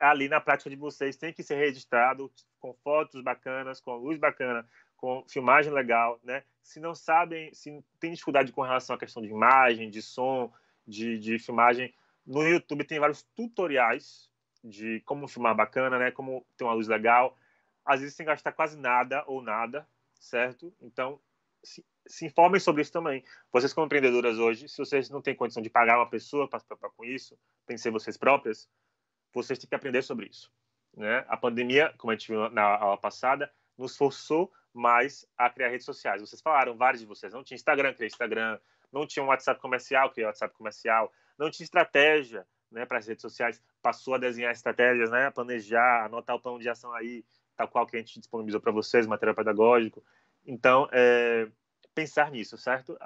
ali na prática de vocês. Tem que ser registrado com fotos bacanas, com luz bacana, com filmagem legal, né? Se não sabem, se tem dificuldade com relação à questão de imagem, de som, de, de filmagem, no YouTube tem vários tutoriais de como filmar bacana, né? Como ter uma luz legal. Às vezes sem gastar quase nada ou nada, certo? Então, se, se, informem sobre isso também. Vocês, como empreendedoras hoje, se vocês não têm condição de pagar uma pessoa para se com isso, tem que ser vocês próprias, vocês têm que aprender sobre isso. Né? A pandemia, como a gente viu na aula passada, nos forçou mais a criar redes sociais. Vocês falaram, vários de vocês, não tinha Instagram, criei Instagram, não tinha um WhatsApp comercial, criei WhatsApp comercial, não tinha estratégia né, para as redes sociais, passou a desenhar estratégias, né, a planejar, anotar o plano de ação aí, tal qual que a gente disponibilizou para vocês, material pedagógico. Então, é, pensar nisso, certo?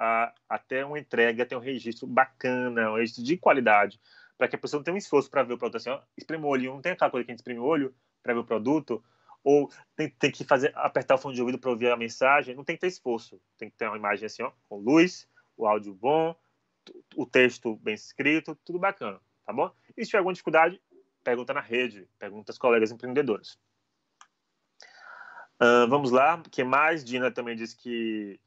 até uma entrega, tem um registro bacana, um registro de qualidade, para que a pessoa não tenha um esforço para ver o produto. Assim, ó, espreme o olho, não tem aquela coisa que a gente espreme o olho para ver o produto, ou tem, tem que fazer, apertar o fundo de ouvido para ouvir a mensagem, não tem que ter esforço. Tem que ter uma imagem assim, ó, com luz, o áudio bom, o texto bem escrito, tudo bacana, tá bom? E se tiver alguma dificuldade, pergunta na rede, pergunta aos colegas empreendedores. Ah, vamos lá, que mais? Dina também disse que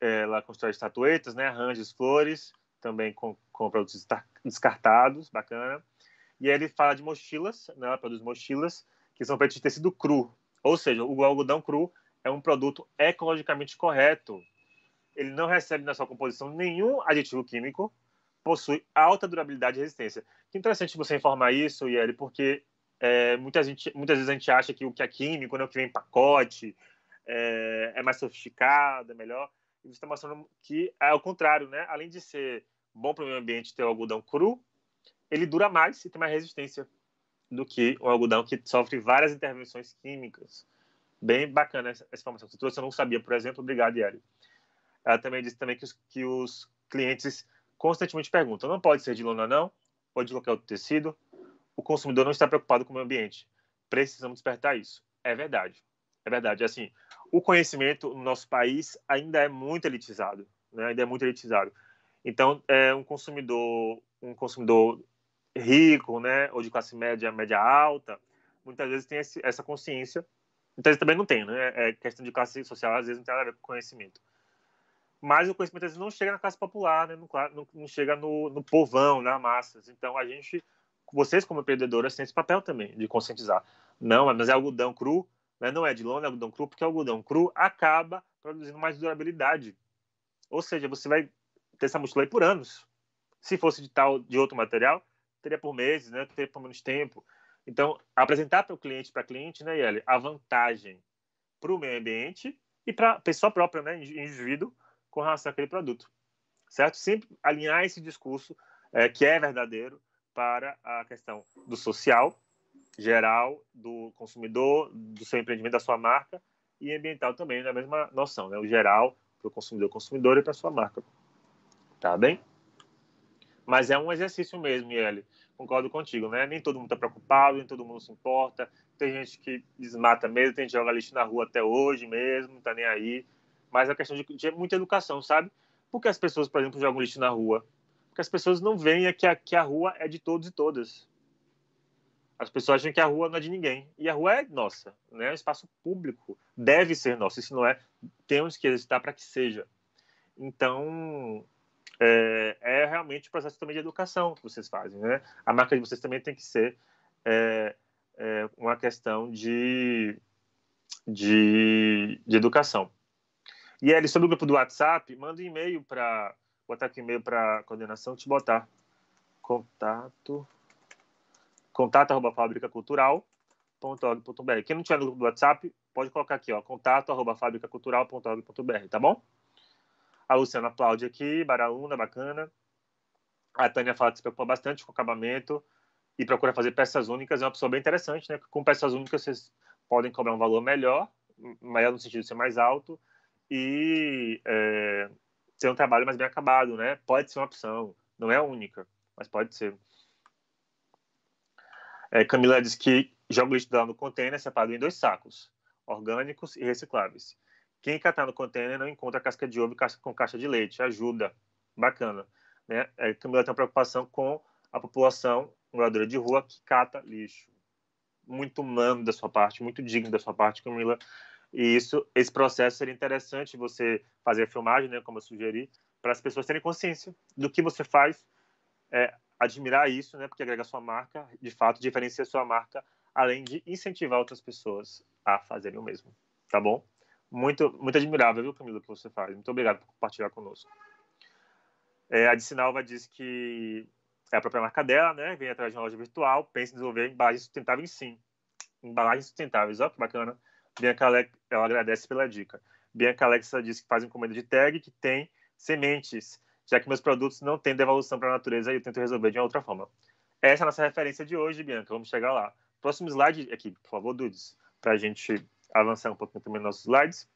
ela é, constrói estatuetas, né? Arranjas flores, também com, com produtos descartados, bacana. E aí ele fala de mochilas, né? Ela produz mochilas que são feitas de tecido cru, ou seja, o algodão cru é um produto ecologicamente correto. Ele não recebe na sua composição nenhum aditivo químico, possui alta durabilidade e resistência. Que interessante você informar isso, Yeli, porque é, muita gente, muitas vezes a gente acha que o que é químico, né, o que vem em pacote, é, é mais sofisticado, é melhor. E você está mostrando que é o contrário, né? Além de ser bom para o meio ambiente ter o algodão cru, ele dura mais e tem mais resistência do que o algodão que sofre várias intervenções químicas. Bem bacana essa, essa informação que você trouxe, eu não sabia, por exemplo. Obrigado, Yari. Ela também disse também que os, que os clientes constantemente perguntam, não pode ser de lona não? Pode de qualquer outro tecido? o consumidor não está preocupado com o meio ambiente. Precisamos despertar isso. É verdade. É verdade. Assim, o conhecimento no nosso país ainda é muito elitizado, né? Ainda é muito elitizado. Então, é um consumidor, um consumidor rico, né, ou de classe média, média alta, muitas vezes tem esse, essa consciência. Muitas vezes também não tem, né? É questão de classe social, às vezes não tem nada a ver com conhecimento mas o conhecimento às vezes não chega na classe popular, né? não, não, chega no, no povão, na né? massa. Então a gente vocês como empreendedoras têm esse papel também de conscientizar. Não, mas é algodão cru, né? não é de lona, é algodão cru, porque algodão cru acaba produzindo mais durabilidade. Ou seja, você vai ter essa mochila aí por anos. Se fosse de tal, de outro material, teria por meses, né? Teria por menos tempo. Então, apresentar para o cliente, para a cliente, né, Yeli, a vantagem para o meio ambiente e para a pessoa própria, né, indivíduo, com relação àquele produto. Certo? Sempre alinhar esse discurso é, que é verdadeiro para a questão do social, geral, do consumidor, do seu empreendimento, da sua marca, e ambiental também, na mesma noção, né? O geral para o consumidor, consumidor e para a sua marca. Tá bem? Mas é um exercício mesmo, Miele. Concordo contigo, né? Nem todo mundo está preocupado, nem todo mundo se importa. Tem gente que desmata mesmo, tem gente que joga lixo na rua até hoje mesmo, não tá nem aí. Mas é questão de, de muita educação, sabe? Porque as pessoas, por exemplo, jogam lixo na rua? que as pessoas não veem é que a, que a rua é de todos e todas. As pessoas acham que a rua não é de ninguém. E a rua é nossa, né? É um espaço público. Deve ser nosso. Se não é, temos que hesitar para que seja. Então, é, é, realmente o processo também de educação que vocês fazem, né? A marca de vocês também tem que ser é, é uma questão de, de, de educação. E ele sobre o grupo do WhatsApp, manda um e-mail para botar aqui e-mail para coordenação, te botar contato contato arroba fabricacultural.org.br. Quem não tiver no grupo do WhatsApp, pode colocar aqui, ó, contato arroba fabricacultural.org.br, tá bom? A Luciana aplaude aqui, Baraúna, bacana. A Tânia fala que se preocupa bastante com acabamento e procura fazer peças únicas, é uma pessoa bem interessante, né? Com peças únicas vocês podem cobrar um valor melhor, maior no sentido de ser mais alto, e é, ser um trabalho mais bem acabado, né? Pode ser uma opção, não é a única, mas pode ser. É, Camila diz que joga o lixo lá no container separado em dois sacos, orgânicos e recicláveis. Quem catar no container não encontra casca de ovo com caixa de leite, ajuda. Bacana. Né? É, Camila tem uma preocupação com a população moradora de rua que cata lixo. Muito humano da sua parte, muito digno da sua parte, Camila. E isso, esse processo seria interessante você fazer a filmagem, né, como eu sugeri, para as pessoas terem consciência do que você faz, é, admirar isso, né, porque agrega sua marca, de fato, diferencia sua marca, além de incentivar outras pessoas a fazerem o mesmo, tá bom? Muito, muito admirável, viu, Camila, o que você faz. Muito obrigado por compartilhar conosco. É, a de diz que é a própria marca dela, né? Vem atrás de uma loja virtual, pensa em desenvolver embalagens sustentáveis sim. Embalagens sustentáveis, ó que bacana. Bianca Alex, ela agradece pela dica. Bianca Alexa diz que faz encomenda de tag que tem sementes, já que meus produtos não têm devolução para a natureza e eu tento resolver de uma outra forma. Essa é a nossa referência de hoje, Bianca. Vamos chegar lá. Próximo slide aqui, por favor, Dudes, para a gente avançar um pouquinho também nos nossos slides.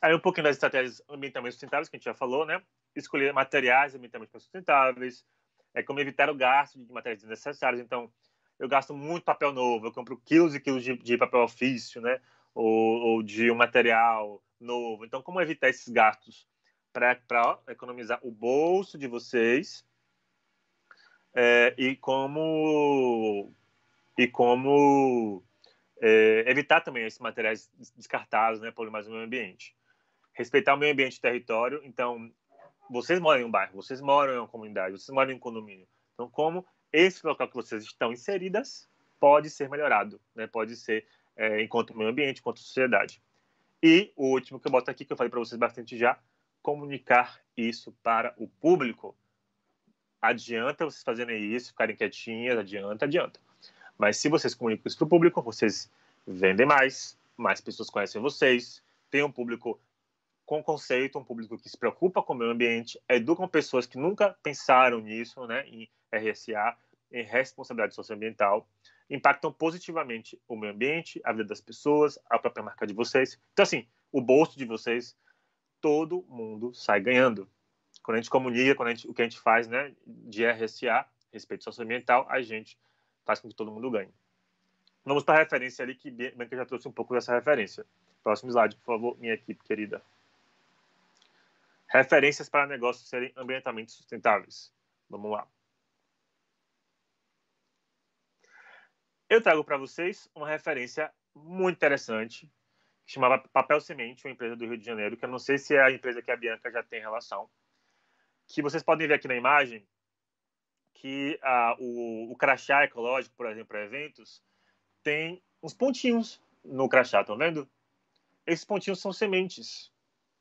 Aí um pouquinho das estratégias ambientalmente sustentáveis, que a gente já falou, né? Escolher materiais ambientalmente sustentáveis, é como evitar o gasto de materiais desnecessários. Então, eu gasto muito papel novo, eu compro quilos e quilos de, de papel ofício, né? Ou, ou, de um material novo. Então, como evitar esses gastos para economizar o bolso de vocês é, e como e como é, evitar também esses materiais descartados, né, por mais o meio ambiente. Respeitar o meio ambiente e território. Então, vocês moram em um bairro, vocês moram em uma comunidade, vocês moram em um condomínio. Então, como esse local que vocês estão inseridas pode ser melhorado, né? pode ser é, enquanto meio ambiente, enquanto sociedade. E o último que eu boto aqui, que eu falei para vocês bastante já, comunicar isso para o público. Adianta vocês fazerem isso, ficarem quietinhas, adianta, adianta. Mas se vocês comunicam isso para o público, vocês vendem mais, mais pessoas conhecem vocês, tem um público com conceito, um público que se preocupa com o meio ambiente, educam pessoas que nunca pensaram nisso, né, em RSA, em responsabilidade socioambiental, impactam positivamente o meio ambiente, a vida das pessoas, a própria marca de vocês. Então, assim, o bolso de vocês, todo mundo sai ganhando. Quando a gente comunica, quando a gente, o que a gente faz, né, de RSA, respeito socioambiental, a gente faz com que todo mundo ganhe. Vamos para a referência ali, que Bianca já trouxe um pouco dessa referência. Próximo slide, por favor, minha equipe querida. Referências para negócios serem ambientalmente sustentáveis. Vamos lá. Eu trago para vocês uma referência muito interessante, que chamava Papel Semente, uma empresa do Rio de Janeiro, que eu não sei se é a empresa que a Bianca já tem relação, que vocês podem ver aqui na imagem, que ah, o, o crachá ecológico, por exemplo, para eventos, tem uns pontinhos no crachá, estão vendo? Esses pontinhos são sementes,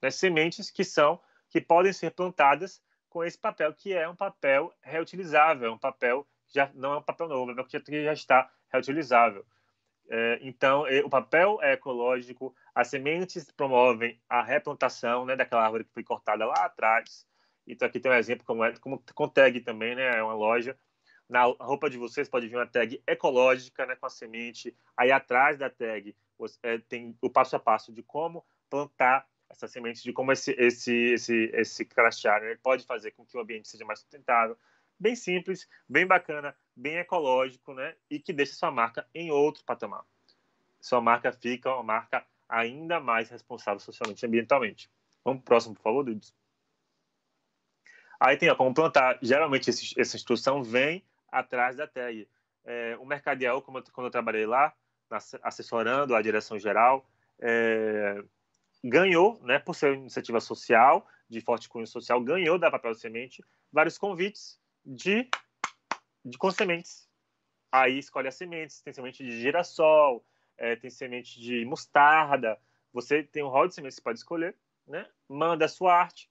né? sementes que são que podem ser plantadas com esse papel, que é um papel reutilizável, é um papel já não é um papel novo, é um papel que já está reutilizável. É, então, o papel é ecológico, as sementes promovem a replantação né, daquela árvore que foi cortada lá atrás. Então, aqui tem um exemplo como, é, como com tag também, né? É uma loja. Na roupa de vocês pode vir uma tag ecológica, né? Com a semente. Aí, atrás da tag, você, é, tem o passo a passo de como plantar essa semente de como esse, esse, esse, esse crachar né, pode fazer com que o ambiente seja mais sustentável, bem simples, bem bacana, bem ecológico, né? E que deixa sua marca em outro patamar. Sua marca fica uma marca ainda mais responsável socialmente e ambientalmente. Vamos pro próximo, por favor, Dudes. Aí tem ó, como plantar. Geralmente essa instituição vem atrás da TEG. É, o Mercadial, como eu, quando eu trabalhei lá, assessorando a direção geral, é, ganhou, né, por ser uma iniciativa social, de forte cunho social, ganhou da Papel Semente vários convites de, de com sementes. Aí escolhe as sementes, tem semente de girassol, é, tem semente de mostarda, você tem um rol de sementes que pode escolher, né? manda a sua arte,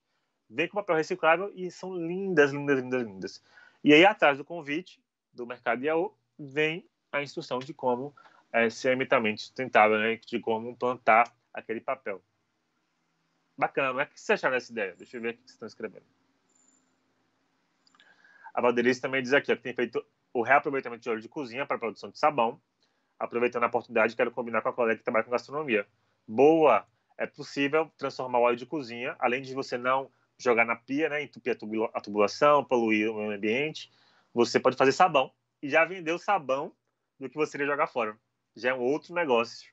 vem com papel reciclável e são lindas, lindas, lindas, lindas. E aí atrás do convite do Mercado Yaú vem a instrução de como é, ser ambientalmente sustentável, né? de como plantar aquele papel. Bacana, mas o que você acharam dessa ideia? Deixa eu ver o que vocês estão escrevendo. A Valderice também diz aqui ó, que tem feito o reaproveitamento de óleo de cozinha para produção de sabão. Aproveitando a oportunidade, quero combinar com a colega que trabalha com gastronomia. Boa! É possível transformar o óleo de cozinha, além de você não jogar na pia, né, entupir a tubulação, poluir o meio ambiente, você pode fazer sabão e já vender o sabão do que você iria jogar fora. Já é um outro negócio,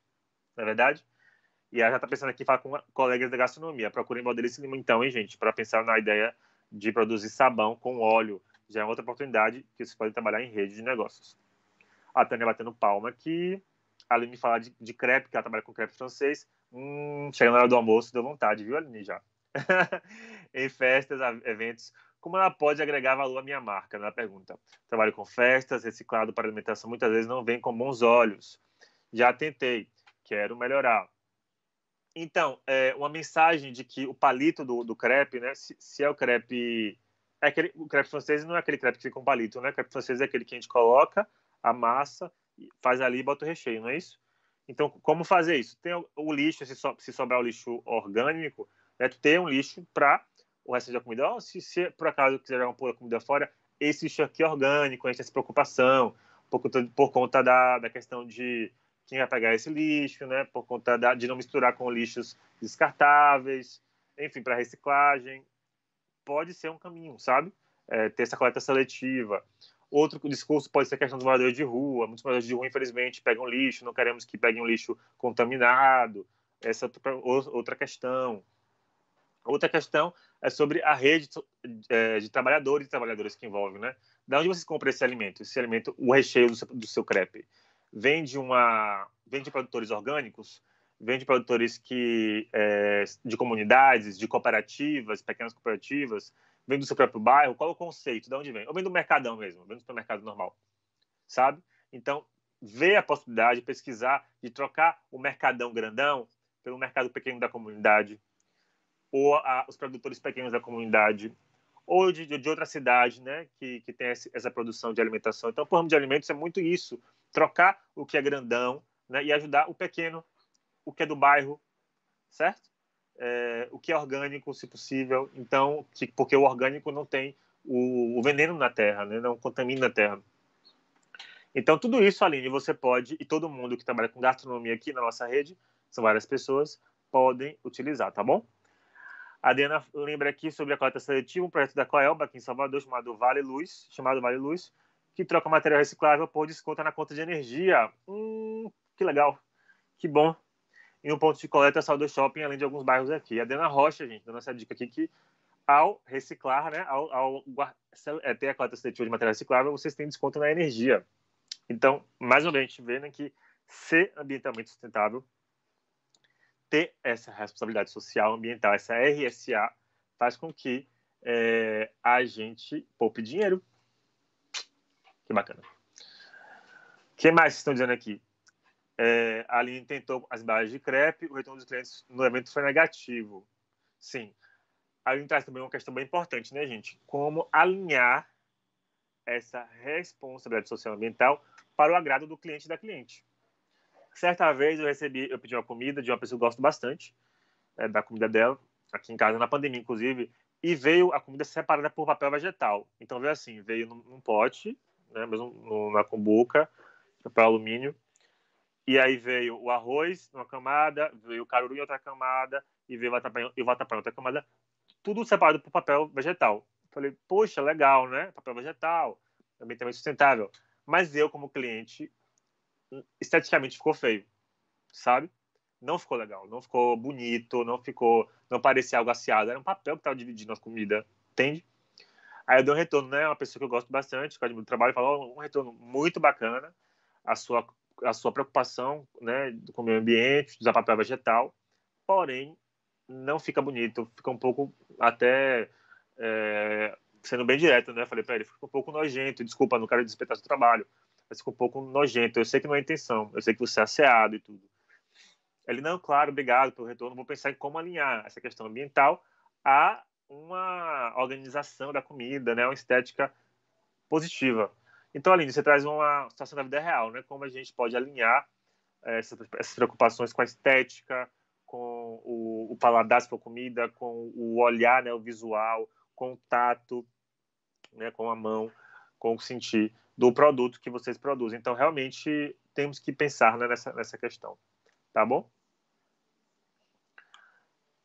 não é verdade? E ela já está pensando aqui em falar com colegas da gastronomia. Procurem de Lima, então, hein, gente, para pensar na ideia de produzir sabão com óleo. Já é outra oportunidade que vocês podem trabalhar em rede de negócios. A Tânia batendo palma aqui. A Aline falar de, de crepe, que ela trabalha com crepe francês. Hum, chegando na hora do almoço, deu vontade, viu, Aline, já? em festas, eventos, como ela pode agregar valor à minha marca? Na é pergunta. Trabalho com festas, reciclado para alimentação muitas vezes não vem com bons olhos. Já tentei, quero melhorar. Então, é, uma mensagem de que o palito do, do crepe, né? Se, se é o crepe. É aquele, o crepe francês não é aquele crepe que fica com um palito, né? O crepe francês é aquele que a gente coloca, amassa, faz ali e bota o recheio, não é isso? Então, como fazer isso? Tem o, o lixo, se, so, se, sobrar o lixo orgânico, é né, ter um lixo para o resto da comida. Ou se, se por acaso quiser jogar um pouco da comida fora, esse lixo aqui é orgânico, a gente tem essa preocupação, por conta, por conta da, da questão de quem vai pegar esse lixo, né? Por conta da, de não misturar com lixos descartáveis, enfim, para reciclagem. Pode ser um caminho, sabe? É, ter essa coleta seletiva. Outro discurso pode ser a questão dos moradores de rua. Muitos moradores de rua, infelizmente, pegam lixo, não queremos que peguem um lixo contaminado. Essa é outra questão. Outra questão é sobre a rede é, de trabalhadores e trabalhadoras que envolve, né? Da onde vocês compram esse alimento? Esse alimento, o recheio do seu, do seu crepe? vende uma vende produtores orgânicos, vende produtores que é, de comunidades, de cooperativas, pequenas cooperativas, vende do seu próprio bairro, qual é o conceito, de onde vem? Ou vem do mercadão mesmo, vem do supermercado normal, sabe? Então, ver a possibilidade de pesquisar, de trocar o mercadão grandão pelo mercado pequeno da comunidade, ou a, os produtores pequenos da comunidade, ou de, de outra cidade, né, que, que tem essa produção de alimentação. Então, o plano de alimentos é muito isso, trocar o que é grandão né, e ajudar o pequeno, o que é do bairro, certo? É, o que é orgânico, se possível. Então, porque o orgânico não tem o, o veneno na terra, né, não contamina a terra. Então, tudo isso, Aline, você pode, e todo mundo que trabalha com gastronomia aqui na nossa rede, são várias pessoas, podem utilizar, tá bom? A Diana lembra aqui sobre a coleta seletiva, um projeto da Coelba aqui em Salvador chamado Vale Luz, chamado Vale Luz, que troca material reciclável por desconto na conta de energia. Hum, que legal. Que bom. E um ponto de coleta só do shopping, além de alguns bairros aqui. A Dena Rocha, gente, dando essa dica aqui que ao reciclar, né, ao, ao é, ter a coleta seletiva de material reciclável, vocês têm desconto na energia. Então, mais uma vez, a gente vê né, que ser ambientalmente sustentável, ter essa responsabilidade social ambiental, essa RSA, faz com que é, a gente poupe dinheiro, que bacana. O que mais estão dizendo aqui? É, a Aline tentou as barras de crepe, o retorno dos clientes no evento foi negativo. Sim. A Aline traz também uma questão bem importante, né, gente? Como alinhar essa responsabilidade social ambiental para o agrado do cliente e da cliente. Certa vez eu recebi, eu pedi uma comida de uma pessoa que eu gosto bastante, é, da comida dela, aqui em casa, na pandemia, inclusive, e veio a comida separada por papel vegetal. Então veio assim, veio num, num pote, né, mesmo no, na cumbuca, papel alumínio. E aí veio o arroz numa camada, veio o caruru em outra camada, e veio o vatapá, e o em outra camada, tudo separado por papel vegetal. Falei, poxa, legal, né? Papel vegetal, também também sustentável. Mas eu, como cliente, esteticamente ficou feio, sabe? Não ficou legal, não ficou bonito, não ficou, não parecia algo aciado. Era um papel que estava dividindo a comida, entende? Aí eu dei um retorno, né? Uma pessoa que eu gosto bastante, que eu admiro trabalho, falou um retorno muito bacana, a sua, a sua preocupação né, com o meio ambiente, usar papel vegetal, porém, não fica bonito, fica um pouco até. É, sendo bem direto, né? Falei para ele, fica um pouco nojento, desculpa, não quero desrespeitar seu trabalho, mas fica um pouco nojento, eu sei que não é intenção, eu sei que você é asseado e tudo. Ele, não, claro, obrigado pelo retorno, vou pensar em como alinhar essa questão ambiental a uma organização da comida, né? Uma estética positiva. Então, Aline, você traz uma situação da vida real, né? Como a gente pode alinhar eh, essas, essas preocupações com a estética, com o, o paladar se for comida, com o olhar, né? O visual, contato, né? Com a mão, com o sentir do produto que vocês produzem. Então, realmente, temos que pensar né, nessa, nessa questão. Tá bom?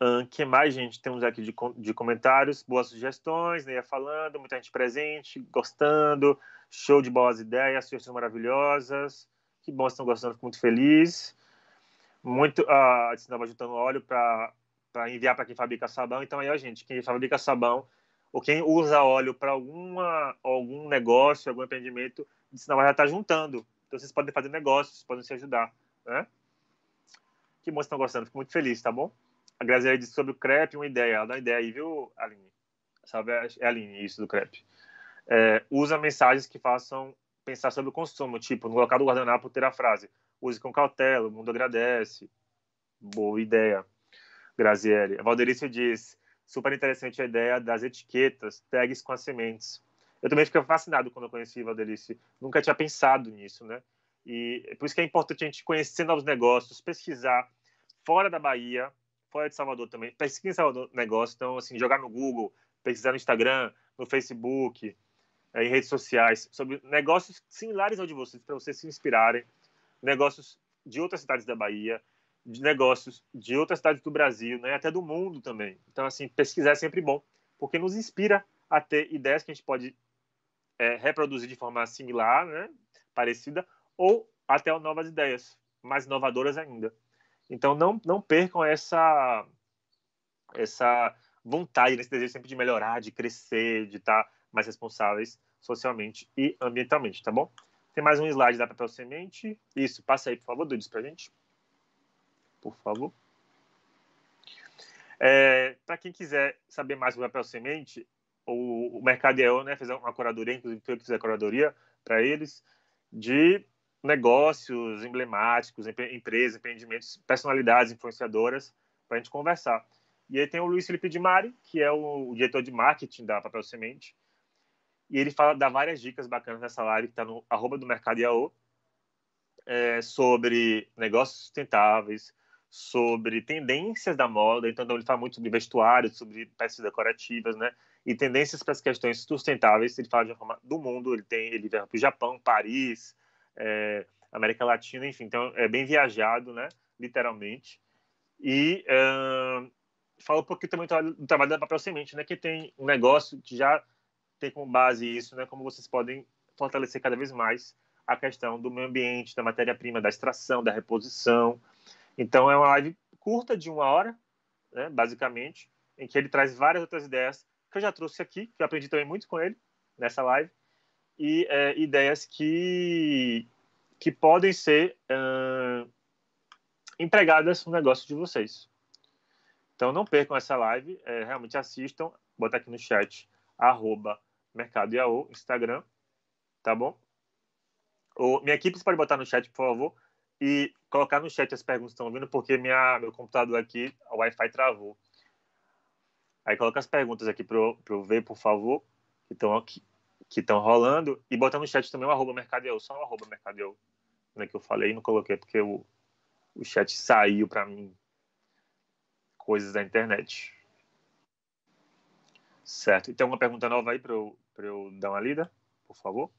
Uh, que mais, gente? Temos aqui de, de comentários, boas sugestões, Neia né? falando, muita gente presente, gostando, show de boas ideias, sugestões maravilhosas. Que bom, estão gostando, fico muito feliz. Muito, uh, a estava juntando óleo para enviar para quem fabrica sabão. Então, aí, ó, gente, quem fabrica sabão ou quem usa óleo para alguma algum negócio, algum empreendimento, a Sinova já está juntando. Então, vocês podem fazer negócios, podem se ajudar, né? Que bom, estão gostando, fico muito feliz, tá bom? a Graziela disse sobre o crepe uma ideia. Ela dá uma ideia aí, viu, Aline? Sabe, é Aline, isso do crepe. É, usa mensagens que façam pensar sobre o consumo, tipo, no local do guardanapo ter a frase use com cautela, o mundo agradece. Boa ideia, Graziele. A Valderice diz, super interessante a ideia das etiquetas, tags com as sementes. Eu também fiquei fascinado quando eu conheci a Valderice. Nunca tinha pensado nisso, né? E é por isso que é importante a gente conhecer novos negócios, pesquisar fora da Bahia, fora de Salvador também. Pesquisa em Salvador negócio, então, assim, jogar no Google, pesquisar no Instagram, no Facebook, eh, em redes sociais, sobre negócios similares ao de vocês, para vocês se inspirarem, negócios de outras cidades da Bahia, de negócios de outras cidades do Brasil, né, até do mundo também. Então, assim, pesquisar é sempre bom, porque nos inspira a ter ideias que a gente pode é, reproduzir de forma similar, né, parecida, ou até novas ideias, mais inovadoras ainda. Então não, não percam essa essa vontade, esse desejo sempre de melhorar, de crescer, de estar mais responsáveis socialmente e ambientalmente, tá bom? Tem mais um slide da Papel Semente. Isso, passa aí, por favor, Dudes, pra gente. Por favor. É, para quem quiser saber mais sobre Papel Semente, o, o é né, fez uma curadoria, inclusive eu que fiz a curadoria para eles, de negócios emblemáticos, empre empresas, empreendimentos, personalidades influenciadoras para a gente conversar. E aí tem o Luiz Felipe de Mari, que é o, o diretor de marketing da Papel Semente, e ele fala, dá várias dicas bacanas nessa live que está no arroba do Mercado IAO, é, sobre negócios sustentáveis, sobre tendências da moda, então, então ele fala muito sobre vestuário, sobre peças decorativas, né? E tendências para as questões sustentáveis, ele fala de uma forma do mundo, ele tem, ele vai para o Japão, Paris, é, América Latina, enfim, então é bem viajado, né? Literalmente. E uh, um pouquinho também do trabalho da Papel Semente, né? Que tem um negócio que já tem como base isso, né? Como vocês podem fortalecer cada vez mais a questão do meio ambiente, da matéria-prima, da extração, da reposição. Então é uma live curta de uma hora, né? Basicamente, em que ele traz várias outras ideias que eu já trouxe aqui, que eu aprendi também muito com ele nessa live, e é, ideias que, que podem ser é, empregadas no negócio de vocês. Então não percam essa live, é, realmente assistam, bota botar aqui no chat, arroba Mercado Yaô, Instagram, tá bom? minha equipe, você pode botar no chat, por favor, e colocar no chat as perguntas que estão vindo, porque minha, meu computador aqui, o Wi-Fi travou. Aí coloca as perguntas aqui para eu ver, por favor, que estão aqui que estão rolando. E botar no chat também o arroba Mercadeu, só o arroba Mercadeu, né, que eu falei, não coloquei, porque o, o chat saiu para mim. Coisas da internet. Certo. E tem alguma pergunta nova aí para eu, eu dar uma lida, por favor?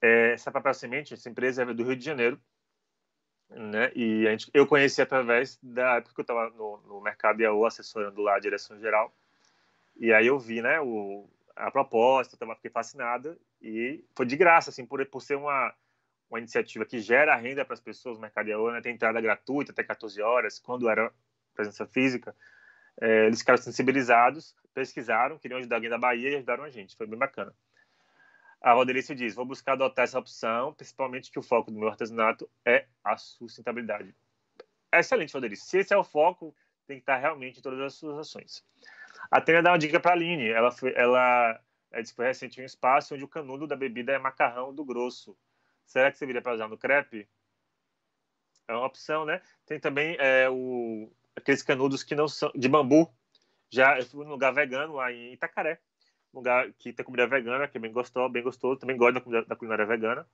É, essa papel semente, essa empresa é do Rio de Janeiro né? E gente, eu conheci através da época que eu estava no, no mercado Yahoo, assessorando lá a direção geral. E aí eu vi, né, o, a proposta, tava, então fiquei fascinada e foi de graça, assim, por, por ser uma, uma iniciativa que gera renda para as pessoas, o mercado Yahoo, né? Tem entrada gratuita até 14 horas, quando era presença física. É, eles ficaram sensibilizados, pesquisaram, queriam ajudar alguém da Bahia e ajudaram a gente. Foi bem bacana. A Valdelice diz: vou buscar adotar essa opção, principalmente que o foco do meu artesanato é a sustentabilidade. Excelente, Valdelice. Se esse é o foco, tem que estar realmente em todas as suas ações. A Tânia dá uma dica para a Aline. Ela, foi, ela é, disse foi recente um espaço onde o canudo da bebida é macarrão do grosso. Será que você viria para usar no crepe? É uma opção, né? Tem também é, o, aqueles canudos que não são de bambu. Já eu fui num lugar vegano lá em Itacaré lugar que tem comida vegana, que é bem gostou bem gostoso também gosto da, comida, da culinária vegana.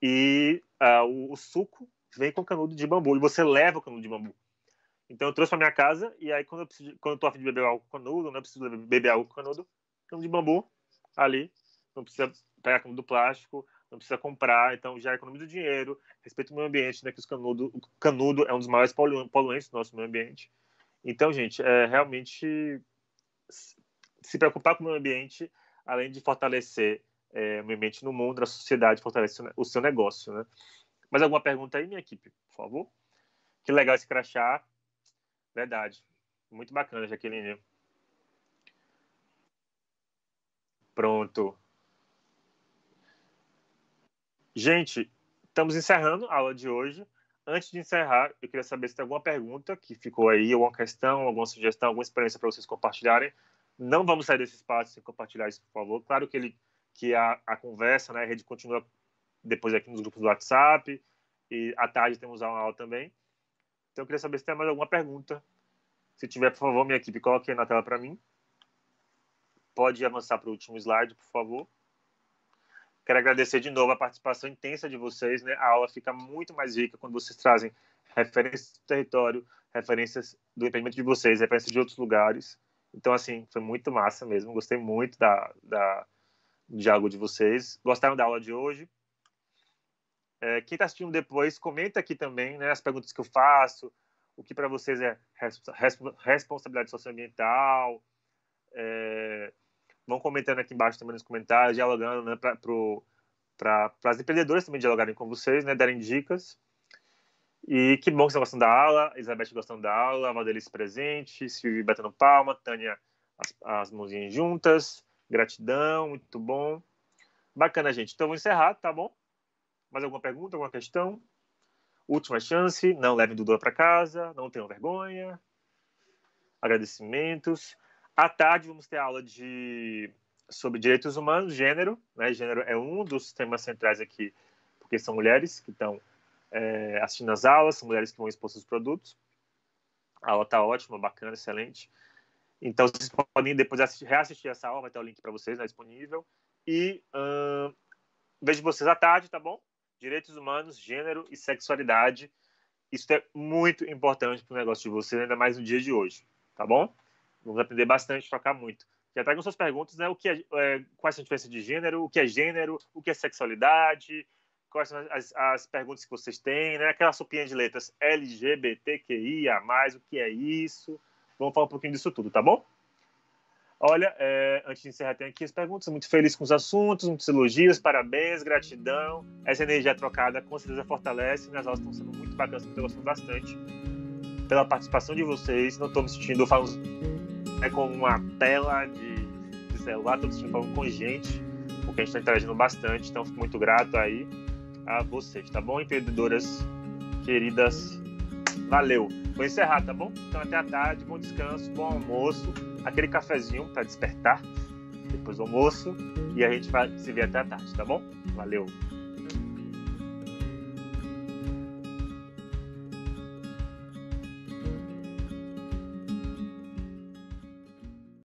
E uh, o, o, suco vem com canudo de bambu, e você leva o canudo de bambu. Então eu trouxe para minha casa, e aí quando eu, preciso, quando eu tô afim de beber algo com canudo, não né, preciso beber algo com canudo, canudo de bambu ali, não precisa pegar canudo plástico, não precisa comprar, então já economiza dinheiro, respeita o meio ambiente, né, que os canudo, o canudo é um dos maiores poluentes do nosso meio ambiente. Então, gente, é realmente se preocupar com o meio ambiente, além de fortalecer é, o meio ambiente no mundo, na sociedade, fortalecer o seu negócio, né? Mais alguma pergunta aí, minha equipe, por favor? Que legal esse crachá. Verdade. Muito bacana, Jaqueline. Pronto. Gente, estamos encerrando a aula de hoje. Antes de encerrar, eu queria saber se tem alguma pergunta que ficou aí, alguma questão, alguma sugestão, alguma experiência para vocês compartilharem. Não vamos sair desse espaço sem compartilhar isso, por favor. Claro que ele que a, a conversa, né, a rede continua depois aqui nos grupos do WhatsApp e à tarde temos uma aula também. Então eu queria saber se tem mais alguma pergunta. Se tiver, por favor, minha equipe, coloque aí na tela para mim. Pode avançar para o último slide, por favor. Quero agradecer de novo a participação intensa de vocês. Né? A aula fica muito mais rica quando vocês trazem referências do território, referências do empreendimento de vocês, referências de outros lugares. Então, assim, foi muito massa mesmo. Gostei muito da, da diálogo de vocês. Gostaram da aula de hoje? É, quem está assistindo depois, comenta aqui também né, as perguntas que eu faço, o que para vocês é responsabilidade socioambiental. É, vão comentando aqui embaixo também nos comentários, dialogando né, para pra, as empreendedoras também dialogarem com vocês, né, darem dicas. E que bom que vocês gostam da aula, Elizabeth gostando da aula, Valdelice presente, Silvio batendo palma, Tânia as, as mãozinhas juntas, gratidão, muito bom. Bacana, gente. Então, vou encerrar, tá bom? Mais alguma pergunta, alguma questão? Última chance, não levem Dudu para casa, não tenham vergonha. Agradecimentos. À tarde vamos ter aula de sobre direitos humanos, gênero, né? Gênero é um dos temas centrais aqui, porque são mulheres que estão é, assistindo as aulas, são mulheres que vão expor seus produtos. A aula está ótima, bacana, excelente. Então, vocês podem depois assistir, reassistir essa aula, vai ter o link para vocês, né, disponível. E hum, vejo vocês à tarde, tá bom? Direitos humanos, gênero e sexualidade. Isso é muito importante para o negócio de vocês, ainda mais no dia de hoje, tá bom? Vamos aprender bastante, trocar muito. Já tragam suas perguntas, né? O que é, é, quais são as diferenças de gênero, o que é gênero, o que é sexualidade, quais são as, as perguntas que vocês têm, né? Aquela sopinha de letras LGBTQIA+, o que é isso? Vamos falar um pouquinho disso tudo, tá bom? Olha, é, antes de encerrar, tem aqui as perguntas. Muito feliz com os assuntos, muitos elogios, parabéns, gratidão. Essa energia trocada com certeza fortalece. Minhas aulas estão sendo muito bacanas, estou gostando bastante pela participação de vocês. Não estou me sentindo falando é com uma tela de, de celular, estou me sentindo falando com gente, porque a gente está interagindo bastante. Então, fico muito grato aí a vocês, tá bom, empreendedoras queridas? Valeu. Vou encerrar, tá bom? Então até a tarde, bom descanso, bom almoço, aquele cafezinho para despertar, depois do almoço e a gente vai se ver até a tarde, tá bom? Valeu.